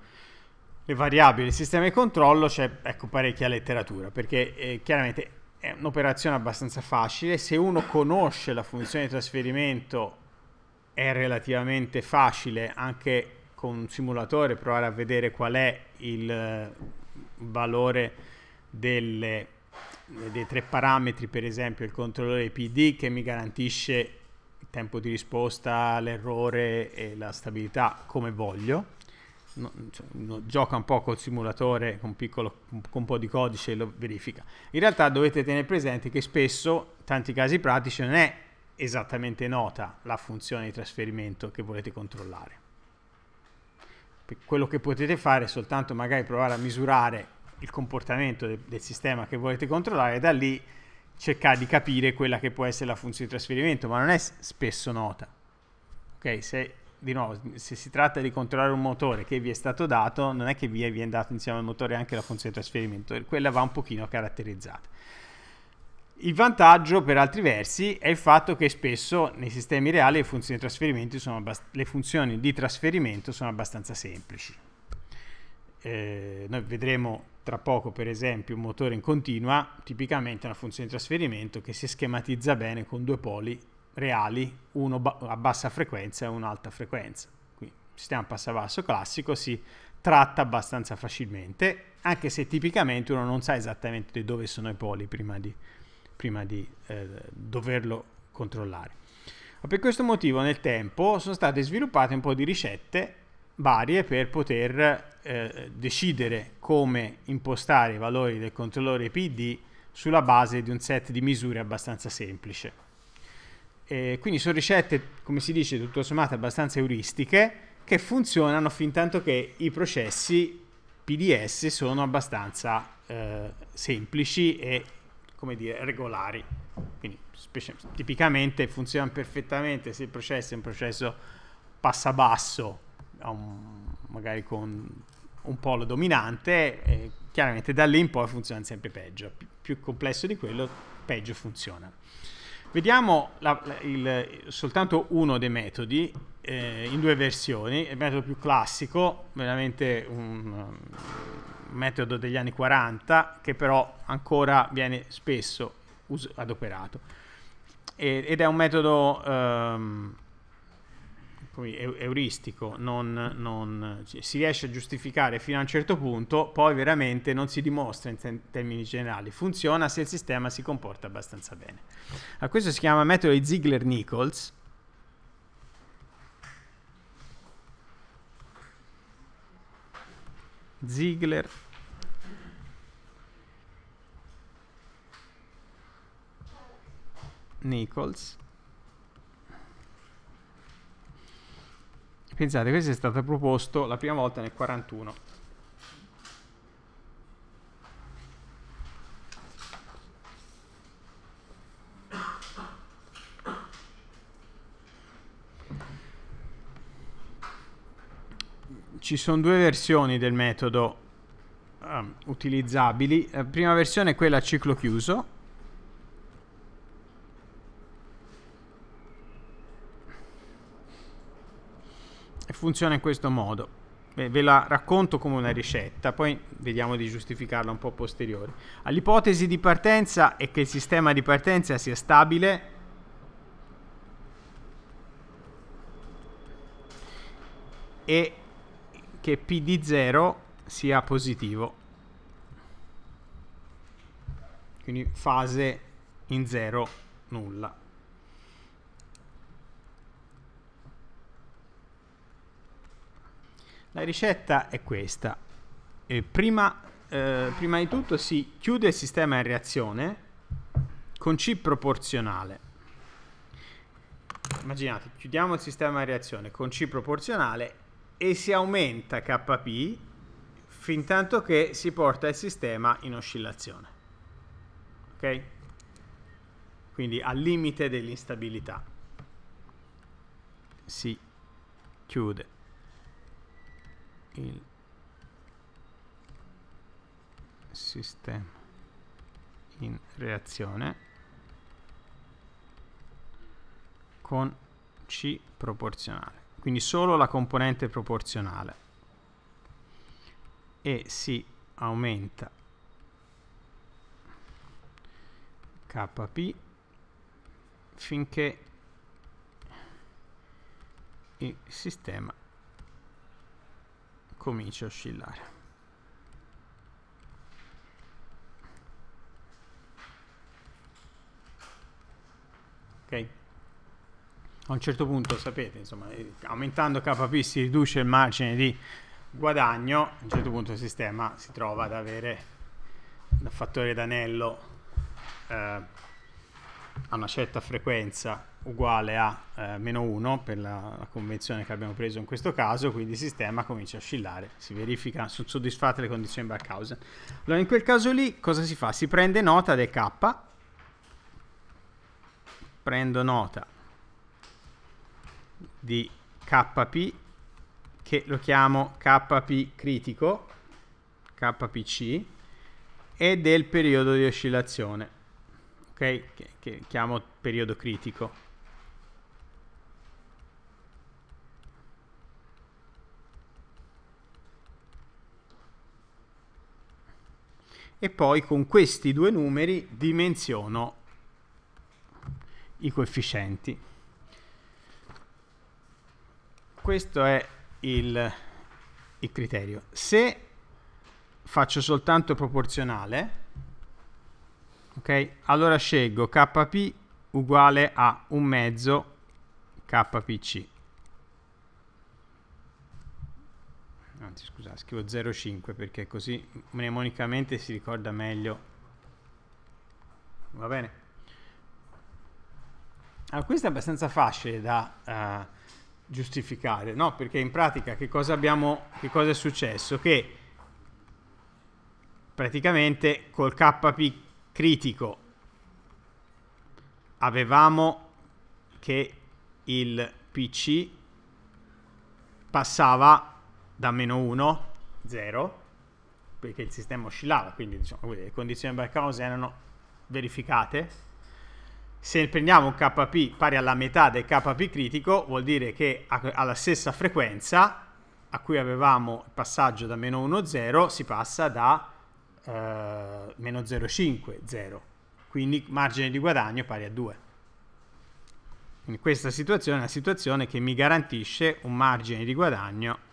le variabili del sistema di controllo c'è ecco, parecchia letteratura, perché eh, chiaramente è un'operazione abbastanza facile, se uno conosce la funzione di trasferimento è relativamente facile anche con un simulatore provare a vedere qual è il eh, valore delle, dei tre parametri, per esempio il controllore PD che mi garantisce il tempo di risposta, l'errore e la stabilità come voglio no, cioè uno gioca un po' col simulatore con, piccolo, con un po' di codice e lo verifica. In realtà dovete tenere presente che spesso, in tanti casi pratici, non è esattamente nota la funzione di trasferimento che volete controllare. Quello che potete fare è soltanto magari provare a misurare il comportamento de del sistema che volete controllare e da lì cercare di capire quella che può essere la funzione di trasferimento, ma non è spesso nota. Ok, se di nuovo, se si tratta di controllare un motore che vi è stato dato, non è che vi viene dato insieme al motore anche la funzione di trasferimento, quella va un pochino caratterizzata. Il vantaggio, per altri versi, è il fatto che spesso nei sistemi reali le funzioni di, abbast- le funzioni di trasferimento sono abbastanza semplici. Eh, noi vedremo tra poco, per esempio, un motore in continua, tipicamente una funzione di trasferimento che si schematizza bene con due poli reali, uno ba- a bassa frequenza e uno a alta frequenza. Quindi sistema passavasso classico si tratta abbastanza facilmente, anche se tipicamente uno non sa esattamente di dove sono i poli prima di, prima di eh, doverlo controllare. Ma per questo motivo nel tempo sono state sviluppate un po' di ricette varie per poter eh, decidere come impostare i valori del controllore PD sulla base di un set di misure abbastanza semplice. Eh, quindi sono ricette, come si dice, tutto sommato abbastanza euristiche che funzionano fin tanto che i processi PDS sono abbastanza eh, semplici e come dire, regolari. Quindi specie, tipicamente funzionano perfettamente se il processo è un processo passa passabasso, magari con un polo dominante, eh, chiaramente da lì in poi funziona sempre peggio. Pi più complesso di quello, peggio funziona. Vediamo la, la, il, soltanto uno dei metodi eh, in due versioni, il metodo più classico, veramente un, metodo degli anni 40 che però ancora viene spesso adoperato e, ed è un metodo ehm, euristico, non, non, cioè, si riesce a giustificare fino a un certo punto, poi veramente non si dimostra in te- termini generali, funziona se il sistema si comporta abbastanza bene. A ah, questo si chiama metodo di Ziegler-Nichols, Ziegler Nichols Pensate, questo è stato proposto la prima volta nel 41. Ci sono due versioni del metodo um, utilizzabili. La prima versione è quella a ciclo chiuso, funziona in questo modo. ve la racconto come una ricetta, poi vediamo di giustificarla un po' posteriore. All'ipotesi di partenza è che il sistema di partenza sia stabile e che P di 0 sia positivo. Quindi fase in 0, nulla. La ricetta è questa. Eh, prima, eh, prima, di tutto si chiude il sistema in reazione con C proporzionale. Immaginate, chiudiamo il sistema in reazione con C proporzionale e si aumenta Kp fin tanto che si porta il sistema in oscillazione. Ok? Quindi al limite dell'instabilità. Si chiude il sistema in reazione con C proporzionale quindi solo la componente proporzionale e si aumenta kp finché il sistema comincia a oscillare. Ok? A un certo punto, sapete, insomma, eh, aumentando KP si riduce il margine di guadagno, a un certo punto il sistema si trova ad avere da fattore d'anello eh, a una certa frequenza uguale a eh, meno 1 per la, la, convenzione che abbiamo preso in questo caso, quindi il sistema comincia a oscillare, si verifica, sono soddisfatte le condizioni Barkhausen. Allora in quel caso lì cosa si fa? Si prende nota del k, prendo nota di kp che lo chiamo kp critico, kpc e del periodo di oscillazione, ok? che, che chiamo periodo critico e poi con questi due numeri dimensiono i coefficienti. Questo è il, il criterio. Se faccio soltanto proporzionale, ok? Allora scelgo kp uguale a un mezzo kpc anzi scusa, scrivo 0,5 perché così mnemonicamente si ricorda meglio. Va bene? Allora, questo è abbastanza facile da uh, giustificare, no? Perché in pratica che cosa, abbiamo, che cosa è successo? Che praticamente col KP critico avevamo che il PC passava da meno 1, 0, perché il sistema oscillava, quindi diciamo, le condizioni Barkhouse erano verificate. Se prendiamo un KP pari alla metà del KP critico, vuol dire che alla stessa frequenza a cui avevamo il passaggio da meno 1, 0, si passa da eh, meno 0,5, 0. Quindi margine di guadagno pari a 2. Quindi questa situazione è una situazione che mi garantisce un margine di guadagno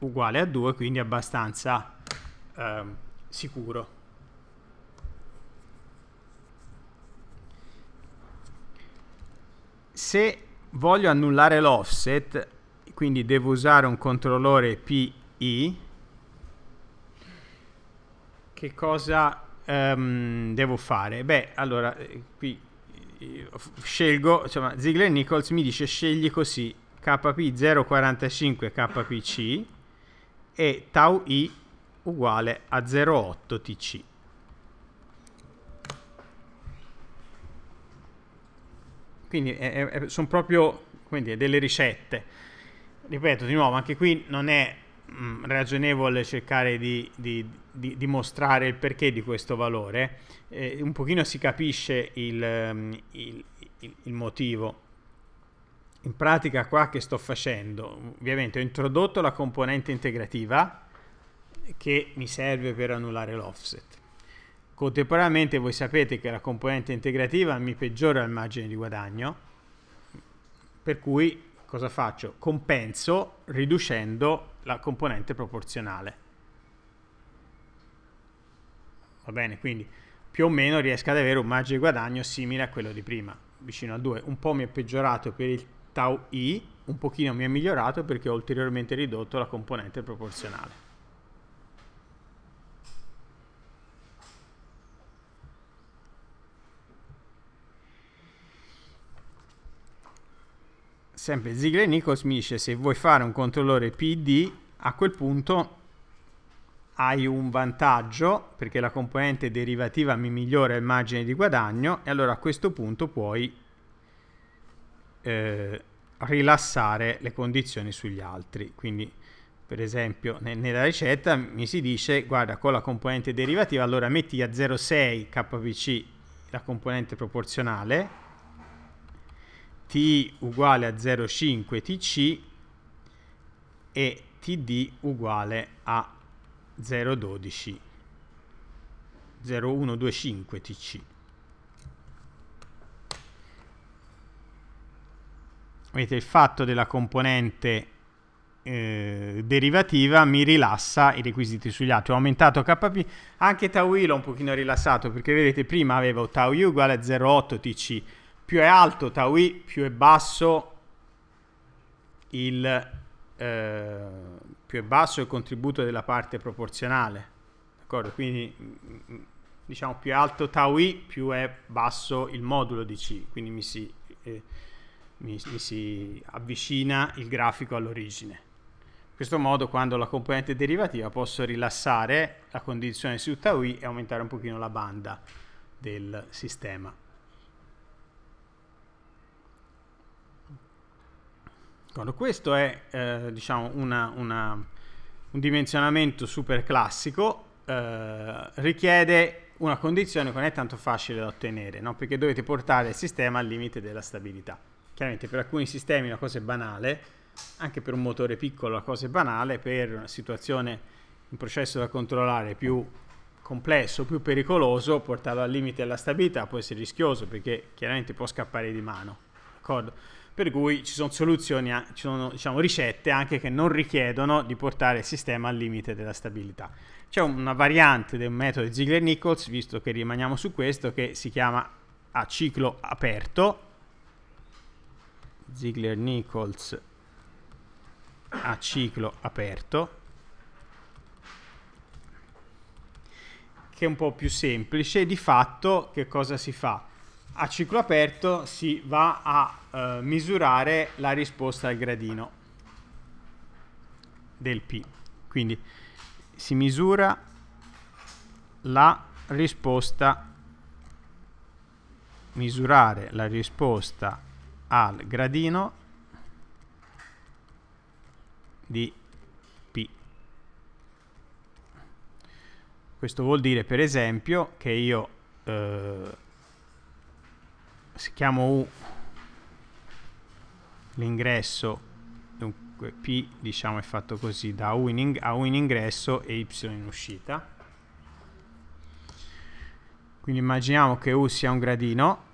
uguale a 2, quindi abbastanza eh, sicuro. Se voglio annullare l'offset, quindi devo usare un controllore PI, che cosa um, devo fare? Beh, allora, eh, qui eh, scelgo, insomma, Ziegler Nichols mi dice scegli così, KP045 KPC, e tau i uguale a 0,8 tc. Quindi eh, sono proprio quindi, delle ricette. Ripeto di nuovo, anche qui non è mh, mm, ragionevole cercare di, di, di, dimostrare il perché di questo valore. Eh, un pochino si capisce il, mm, il, il, il motivo in pratica qua che sto facendo? Ovviamente ho introdotto la componente integrativa che mi serve per annullare l'offset. Contemporaneamente voi sapete che la componente integrativa mi peggiora il margine di guadagno, per cui cosa faccio? Compenso riducendo la componente proporzionale. Va bene, quindi più o meno riesco ad avere un margine di guadagno simile a quello di prima, vicino a 2. Un po' mi è peggiorato per il tau i un pochino mi è migliorato perché ho ulteriormente ridotto la componente proporzionale. Sempre Ziegler Nichols mi dice se vuoi fare un controllore PD a quel punto hai un vantaggio perché la componente derivativa mi migliora il margine di guadagno e allora a questo punto puoi eh, rilassare le condizioni sugli altri. Quindi, per esempio, ne, nella ricetta mi si dice, guarda, con la componente derivativa, allora metti a 0,6 kpc la componente proporzionale, t uguale a 0,5 tc e td uguale a 0,12 0125 tc. Vedete, il fatto della componente eh, derivativa mi rilassa i requisiti sugli altri. Ho aumentato KP, anche tau i l'ho un pochino rilassato, perché vedete prima avevo tau i uguale a 0,8 TC, più è alto tau i, più è basso il... Eh, più è basso il contributo della parte proporzionale, d'accordo? Quindi diciamo più è alto tau i, più è basso il modulo di C, quindi mi si eh, mi, mi si avvicina il grafico all'origine. In questo modo quando la componente derivativa posso rilassare la condizione su tau i e aumentare un pochino la banda del sistema. Questo è eh, diciamo una, una, un dimensionamento super classico, eh, richiede una condizione che non è tanto facile da ottenere, no? perché dovete portare il sistema al limite della stabilità chiaramente per alcuni sistemi una cosa è banale, anche per un motore piccolo la cosa è banale, per una situazione, un processo da controllare più complesso, più pericoloso, portarlo al limite della stabilità può essere rischioso perché chiaramente può scappare di mano. D'accordo? Per cui ci sono soluzioni, ci sono diciamo, ricette anche che non richiedono di portare il sistema al limite della stabilità. C'è una variante del metodo Ziegler-Nichols, visto che rimaniamo su questo, che si chiama a ciclo aperto, Ziegler Nichols a ciclo aperto che è un po' più semplice di fatto che cosa si fa? a ciclo aperto si va a eh, misurare la risposta al gradino del P quindi si misura la risposta misurare la risposta al gradino di P. Questo vuol dire per esempio che io eh, si chiamo U l'ingresso dunque P diciamo è fatto così da U in a U in ingresso e Y in uscita quindi immaginiamo che U sia un gradino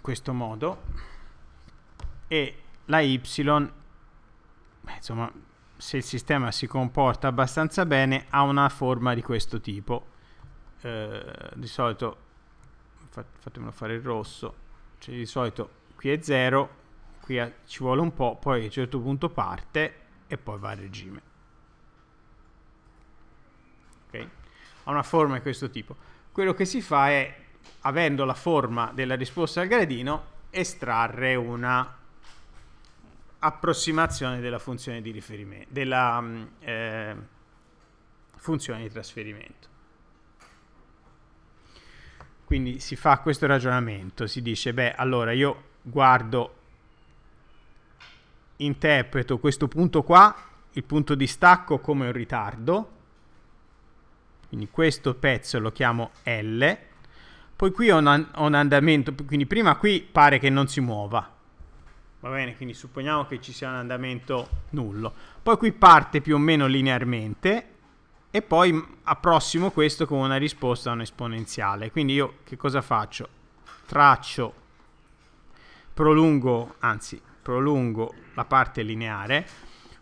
questo modo e la y beh, insomma se il sistema si comporta abbastanza bene ha una forma di questo tipo eh, di solito fatemelo fare il rosso cioè di solito qui è 0 qui a, ci vuole un po' poi a un certo punto parte e poi va a regime ok ha una forma di questo tipo quello che si fa è avendo la forma della risposta al gradino, estrarre una approssimazione della funzione di riferimento, della mm, eh, funzione di trasferimento. Quindi si fa questo ragionamento, si dice, beh, allora io guardo, interpreto questo punto qua, il punto di stacco come un ritardo, quindi questo pezzo lo chiamo L, poi qui ho un, an- ho un andamento, quindi prima qui pare che non si muova. Va bene, quindi supponiamo che ci sia un andamento nullo. Poi qui parte più o meno linearmente e poi approssimo questo con una risposta a un esponenziale. Quindi io che cosa faccio? Traccio, prolungo, anzi prolungo la parte lineare,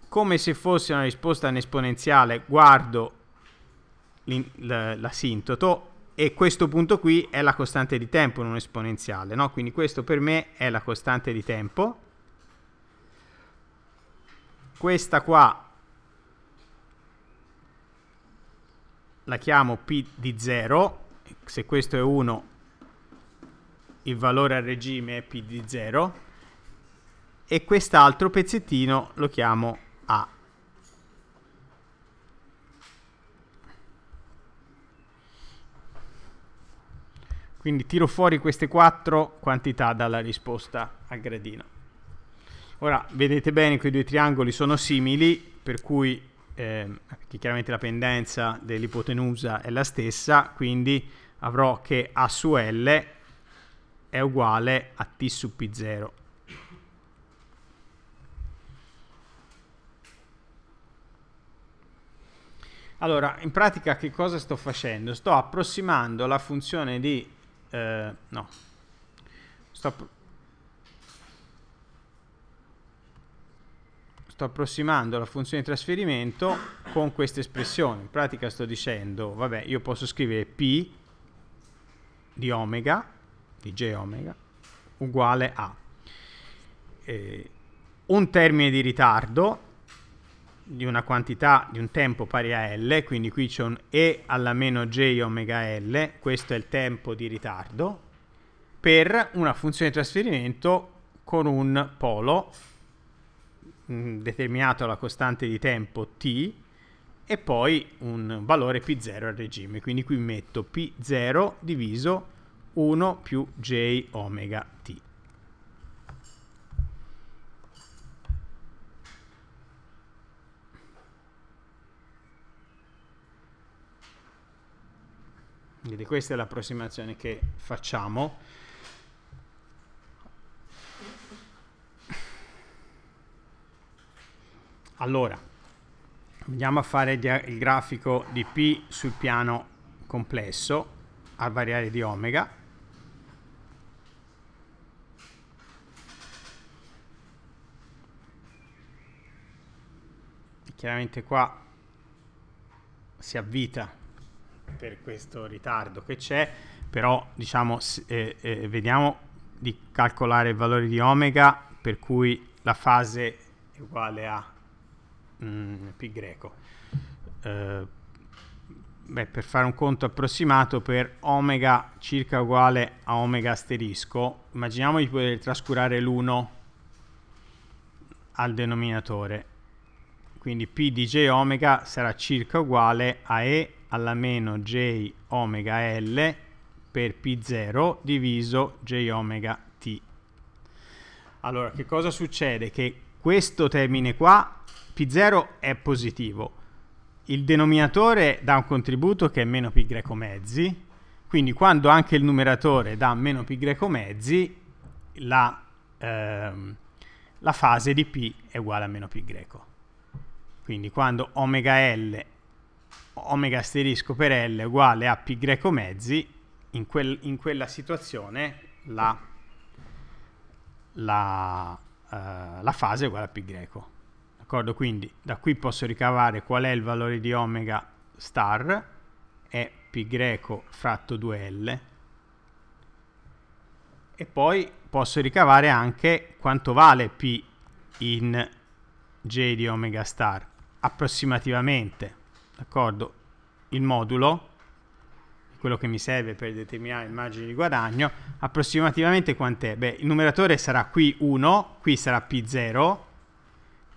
come se fosse una risposta a un esponenziale guardo l'asintoto e questo punto qui è la costante di tempo non esponenziale, no? quindi questo per me è la costante di tempo, questa qua la chiamo P di 0, se questo è 1 il valore a regime è P di 0 e quest'altro pezzettino lo chiamo A Quindi tiro fuori queste quattro quantità dalla risposta a gradino. Ora, vedete bene, che i due triangoli sono simili, per cui eh, chiaramente la pendenza dell'ipotenusa è la stessa, quindi avrò che A su L è uguale a T su P0. Allora, in pratica che cosa sto facendo? Sto approssimando la funzione di eh, no, sto, sto approssimando la funzione di trasferimento con questa espressione. In pratica sto dicendo, vabbè, io posso scrivere P di omega, di j omega, uguale a eh, un termine di ritardo di una quantità di un tempo pari a L, quindi qui c'è un E alla meno J omega L, questo è il tempo di ritardo, per una funzione di trasferimento con un polo mh, mm, determinato alla costante di tempo T e poi un valore P0 al regime, quindi qui metto P0 diviso 1 più J omega T. Quindi questa è l'approssimazione che facciamo. Allora, andiamo a fare il grafico di P sul piano complesso a variare di omega. Chiaramente qua si avvita per questo ritardo che c'è, però diciamo, eh, eh, vediamo di calcolare il valore di omega per cui la fase è uguale a mm, pi greco. Eh, beh, per fare un conto approssimato per omega circa uguale a omega asterisco, immaginiamo di poter trascurare l'1 al denominatore. Quindi P di j omega sarà circa uguale a E alla meno j omega l per p0 diviso j omega t. Allora, che cosa succede? Che questo termine qua, p0 è positivo. Il denominatore dà un contributo che è meno π mezzi, quindi quando anche il numeratore dà meno π mezzi, la, ehm, la fase di p è uguale a meno π. Quindi quando omega l omega asterisco per L uguale a pi greco mezzi, in, quel, in quella situazione la, la, uh, la, fase è uguale a pi greco. D'accordo? Quindi da qui posso ricavare qual è il valore di omega star, è pi greco fratto 2L, e poi posso ricavare anche quanto vale P in J di omega star, approssimativamente d'accordo, il modulo, quello che mi serve per determinare il margine di guadagno, approssimativamente quant'è? Beh, il numeratore sarà qui 1, qui sarà P0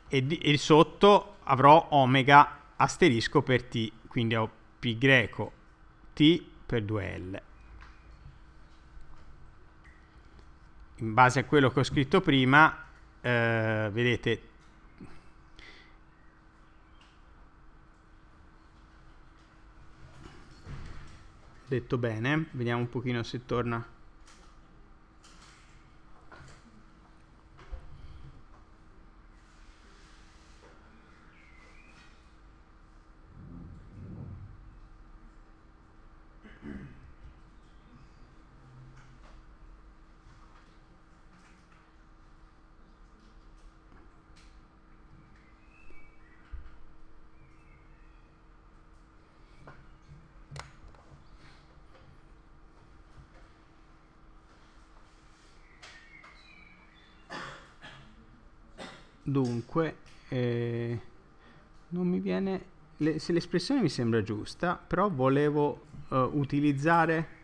e, di, e sotto avrò omega asterisco per T, quindi ho P greco T per 2L. In base a quello che ho scritto prima, eh, vedete detto bene, vediamo un pochino se torna dunque eh, non mi viene le, se l'espressione mi sembra giusta però volevo eh, utilizzare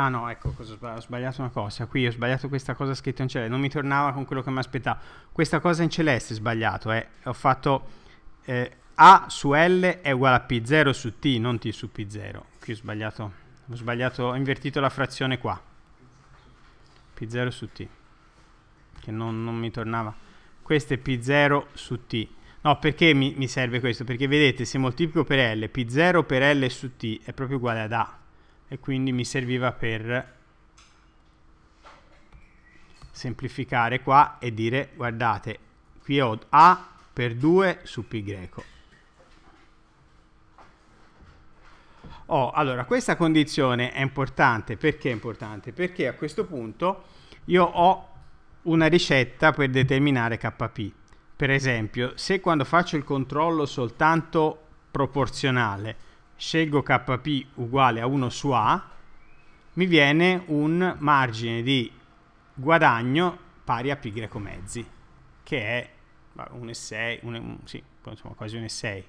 Ah no, ecco, cosa ho, sbagliato una cosa. Qui ho sbagliato questa cosa scritta in celeste. Non mi tornava con quello che mi aspettavo. Questa cosa in celeste è sbagliato. Eh. Ho fatto eh, A su L è uguale a P0 su T, non T su P0. Qui ho sbagliato. Ho sbagliato, ho invertito la frazione qua. P0 su T. Che non, non mi tornava. Questo è P0 su T. No, perché mi, mi serve questo? Perché vedete, se moltiplico per L, P0 per L su T è proprio uguale ad A e quindi mi serviva per semplificare qua e dire guardate qui ho A per 2 su pi greco. Oh, allora questa condizione è importante, perché è importante? Perché a questo punto io ho una ricetta per determinare kp. Per esempio, se quando faccio il controllo soltanto proporzionale scelgo kp uguale a 1 su a, mi viene un margine di guadagno pari a π mezzi, che è 1,6, sì, insomma quasi 1,6.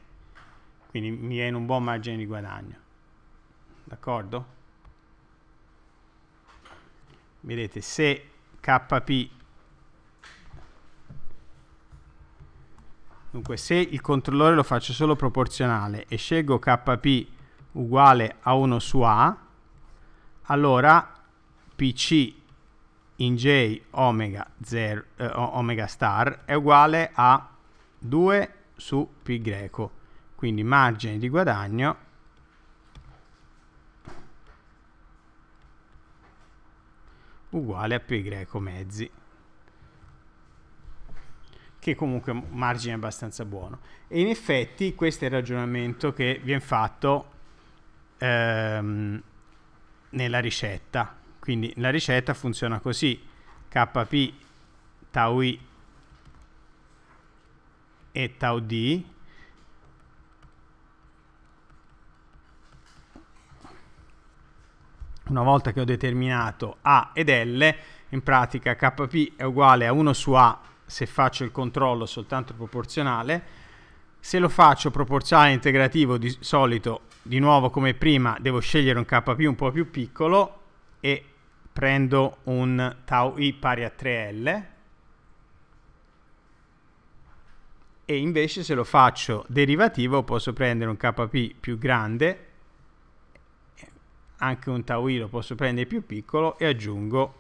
Quindi mi viene un buon margine di guadagno. D'accordo? Vedete, se kp Dunque, se il controllore lo faccio solo proporzionale e scelgo kp uguale a 1 su a, allora pc in j omega, 0, eh, omega star è uguale a 2 su pi greco. Quindi margine di guadagno uguale a pi greco mezzi che comunque un margine abbastanza buono. E in effetti questo è il ragionamento che viene fatto ehm, nella ricetta. Quindi la ricetta funziona così, kp tau i e tau d una volta che ho determinato A ed L, in pratica Kp è uguale a 1 su A se faccio il controllo soltanto proporzionale. Se lo faccio proporzionale integrativo di solito, di nuovo come prima, devo scegliere un KP un po' più piccolo e prendo un tau i pari a 3L e invece se lo faccio derivativo posso prendere un KP più grande anche un tau i lo posso prendere più piccolo e aggiungo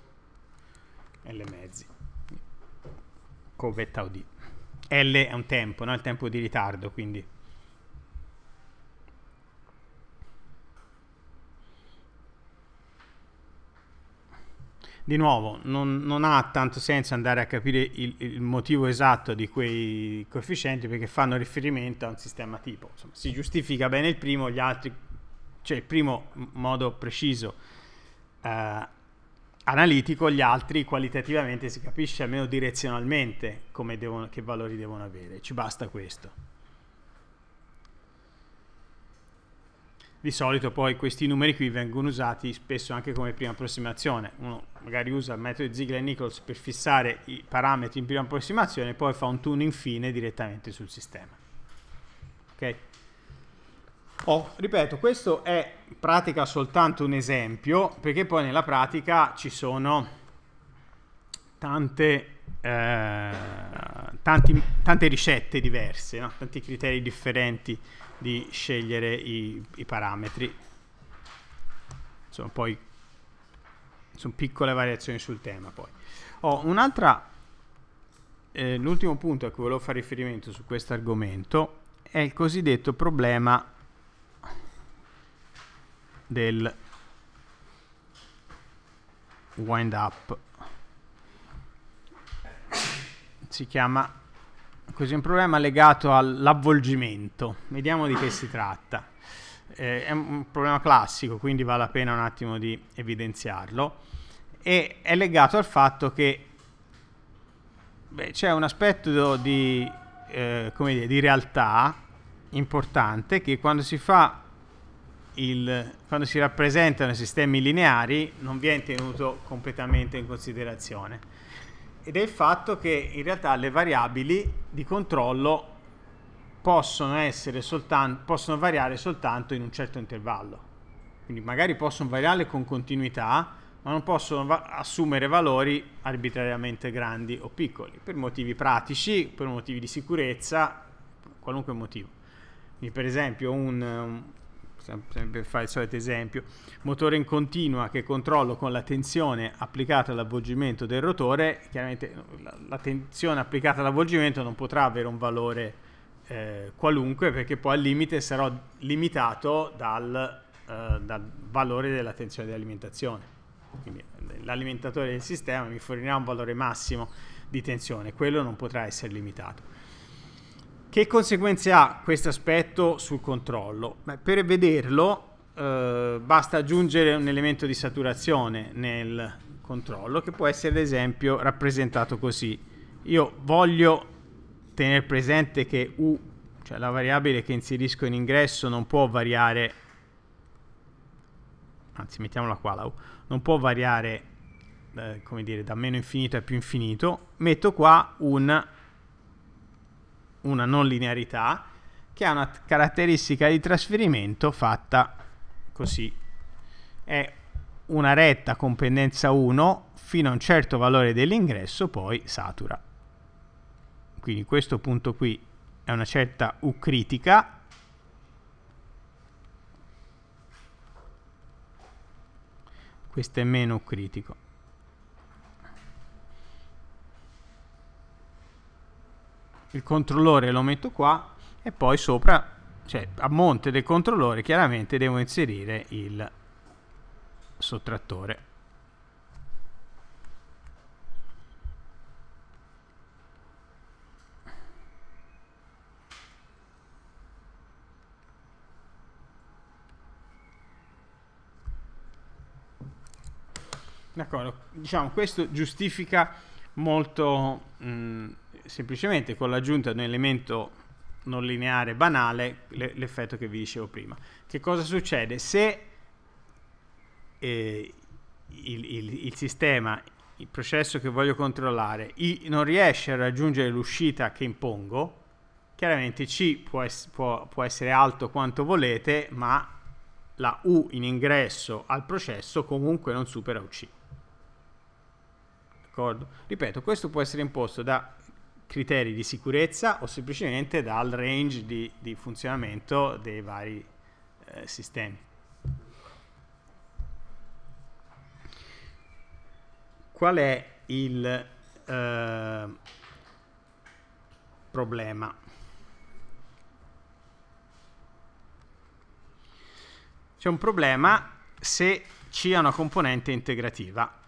L mezzi covetta od. L è un tempo, no? il tempo di ritardo, quindi... Di nuovo, non, non ha tanto senso andare a capire il, il, motivo esatto di quei coefficienti perché fanno riferimento a un sistema tipo. Insomma, si giustifica bene il primo, gli altri... cioè il primo in modo preciso... Uh, analitico, gli altri qualitativamente si capisce almeno direzionalmente devono, che valori devono avere, ci basta questo. Di solito poi questi numeri qui vengono usati spesso anche come prima approssimazione, uno magari usa il metodo di Ziegler Nichols per fissare i parametri in prima approssimazione e poi fa un tuning fine direttamente sul sistema. Okay? Oh, ripeto, questo è in pratica soltanto un esempio, perché poi nella pratica ci sono tante, eh, tanti, tante ricette diverse, no? tanti criteri differenti di scegliere i, i parametri. Insomma, poi sono piccole variazioni sul tema. Poi. Oh, un'altra, eh, l'ultimo punto a cui volevo fare riferimento su questo argomento è il cosiddetto problema del wind up si chiama così un problema legato all'avvolgimento vediamo di che si tratta eh, è un problema classico quindi vale la pena un attimo di evidenziarlo e è legato al fatto che c'è un aspetto di, eh, dire, di realtà importante che quando si fa il, quando si rappresentano sistemi lineari non viene tenuto completamente in considerazione ed è il fatto che in realtà le variabili di controllo possono, soltanto, possono variare soltanto in un certo intervallo quindi magari possono variare con continuità ma non possono va assumere valori arbitrariamente grandi o piccoli per motivi pratici, per motivi di sicurezza qualunque motivo quindi per esempio un per fare il solito esempio, motore in continua che controllo con la tensione applicata all'avvolgimento del rotore, chiaramente eh, la, la tensione applicata all'avvolgimento non potrà avere un valore eh, qualunque perché poi al limite sarò limitato dal, eh, dal valore della tensione di alimentazione. Quindi l'alimentatore del sistema mi fornirà un valore massimo di tensione, quello non potrà essere limitato. Che conseguenze ha questo aspetto sul controllo? Beh, per vederlo eh, basta aggiungere un elemento di saturazione nel controllo che può essere ad esempio rappresentato così. Io voglio tenere presente che U, cioè la variabile che inserisco in ingresso, non può variare, anzi mettiamola qua la U, non può variare eh, come dire, da meno infinito a più infinito, metto qua un una non linearità che ha una caratteristica di trasferimento fatta così. È una retta con pendenza 1 fino a un certo valore dell'ingresso, poi satura. Quindi questo punto qui è una certa U critica. Questo è meno U critico. il controllore lo metto qua e poi sopra, cioè a monte del controllore chiaramente devo inserire il sottrattore. D'accordo, diciamo questo giustifica molto mh, semplicemente con l'aggiunta di un elemento non lineare banale l'effetto che vi dicevo prima. Che cosa succede? Se eh, il, il, il, sistema, il processo che voglio controllare, i, non riesce a raggiungere l'uscita che impongo, chiaramente C può, es, può, può essere alto quanto volete, ma la U in ingresso al processo comunque non supera UC. D'accordo? Ripeto, questo può essere imposto da criteri di sicurezza o semplicemente dal range di, di funzionamento dei vari eh, sistemi. Qual è il eh, problema? C'è un problema se C è una componente integrativa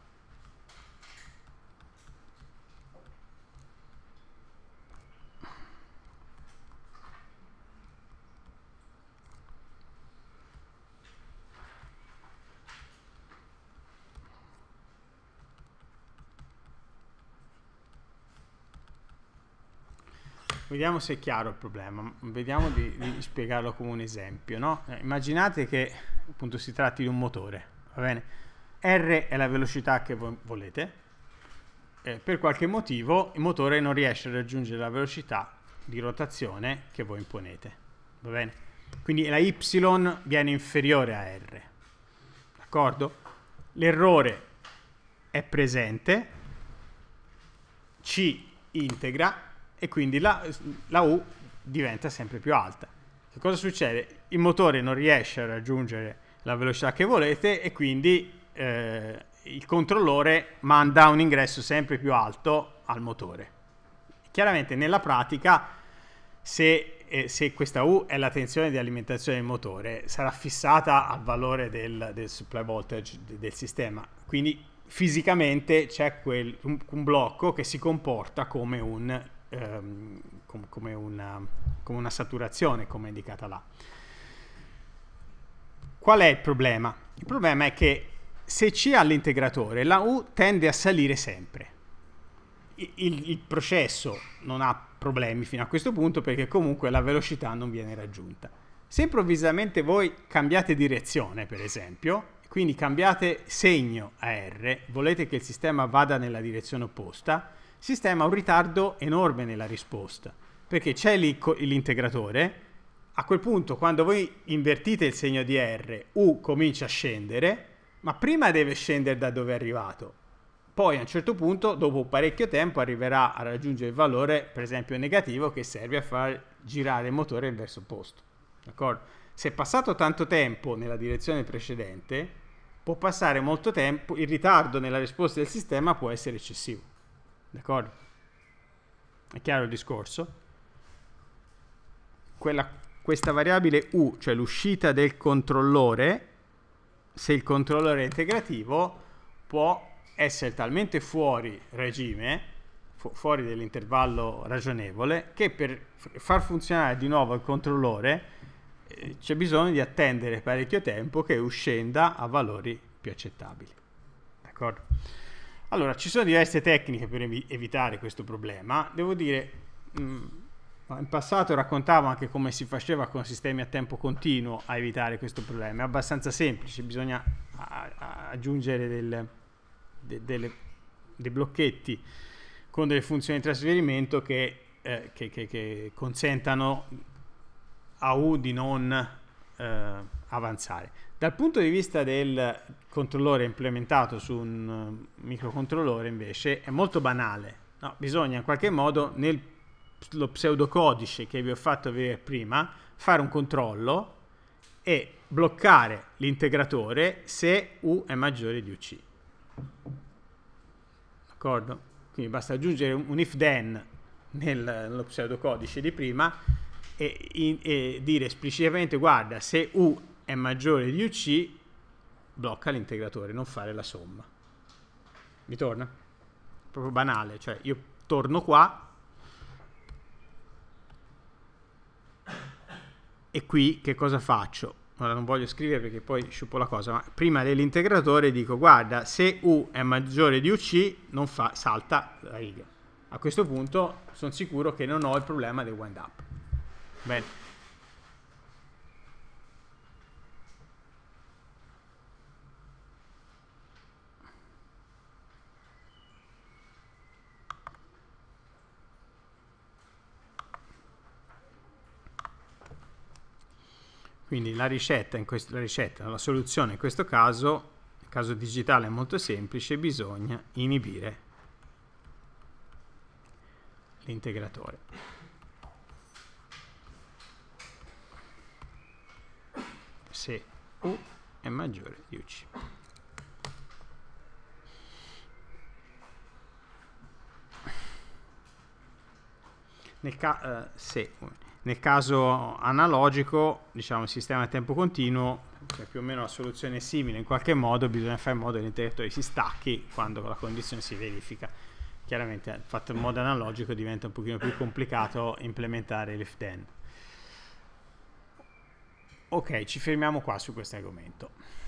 Vediamo se è chiaro il problema, vediamo di, di spiegarlo come un esempio. No? Eh, immaginate che appunto si tratti di un motore, va bene? R è la velocità che vo volete, eh, per qualche motivo il motore non riesce a raggiungere la velocità di rotazione che voi imponete, va bene? Quindi la y viene inferiore a r, d'accordo? L'errore è presente, c integra e quindi la, la U diventa sempre più alta. Che cosa succede? Il motore non riesce a raggiungere la velocità che volete e quindi eh, il controllore manda un ingresso sempre più alto al motore. Chiaramente nella pratica se, eh, se questa U è la tensione di alimentazione del motore sarà fissata al valore del, del supply voltage del sistema, quindi fisicamente c'è quel, un, un blocco che si comporta come un ehm, com- come, una, come una saturazione, come indicata là. Qual è il problema? Il problema è che se C ha l'integratore, la U tende a salire sempre. il, il, processo non ha problemi fino a questo punto perché comunque la velocità non viene raggiunta. Se improvvisamente voi cambiate direzione, per esempio, quindi cambiate segno a R, volete che il sistema vada nella direzione opposta, sistema ha un ritardo enorme nella risposta, perché c'è l'integratore, a quel punto quando voi invertite il segno di R, U comincia a scendere, ma prima deve scendere da dove è arrivato. Poi a un certo punto, dopo parecchio tempo, arriverà a raggiungere il valore, per esempio, negativo che serve a far girare il motore in verso opposto. D'accordo? Se è passato tanto tempo nella direzione precedente, può passare molto tempo, il ritardo nella risposta del sistema può essere eccessivo. D'accordo? È chiaro il discorso? Quella, questa variabile U, cioè l'uscita del controllore, se il controllore è integrativo, può essere talmente fuori regime, fu fuori dell'intervallo ragionevole, che per far funzionare di nuovo il controllore eh, c'è bisogno di attendere parecchio tempo che uscenda a valori più accettabili. D'accordo? Allora, ci sono diverse tecniche per evi evitare questo problema. Devo dire, mh, mm, in passato raccontavo anche come si faceva con sistemi a tempo continuo a evitare questo problema. È abbastanza semplice, bisogna aggiungere del, de delle, dei blocchetti con delle funzioni di trasferimento che, eh, che, che, che consentano a U di non eh, avanzare. Dal punto di vista del controllore implementato su un eh, microcontrollore invece è molto banale. No, bisogna in qualche modo nello pseudocodice che vi ho fatto vedere prima fare un controllo e bloccare l'integratore se U è maggiore di UC. D'accordo? Quindi basta aggiungere un if then nel, nello pseudocodice di prima e, in, e dire esplicitamente guarda se U è maggiore di UC, blocca l'integratore, non fare la somma. Mi torna? Proprio banale, cioè io torno qua e qui che cosa faccio? Ora non voglio scrivere perché poi sciupo la cosa, ma prima dell'integratore dico guarda, se U è maggiore di UC non fa, salta la riga. A questo punto sono sicuro che non ho il problema del wind up. Bene. Quindi la ricetta, questo, la ricetta, la soluzione in questo caso, nel caso digitale è molto semplice, bisogna inibire l'integratore. Se U è maggiore di UC. Nel ca- uh, se nel caso analogico, diciamo, il sistema a tempo continuo, c'è cioè più o meno la soluzione è simile, in qualche modo bisogna fare in modo che l'interruttore si stacchi quando la condizione si verifica. Chiaramente eh, fatto in modo analogico diventa un pochino più complicato implementare l'if then. Ok, ci fermiamo qua su questo argomento.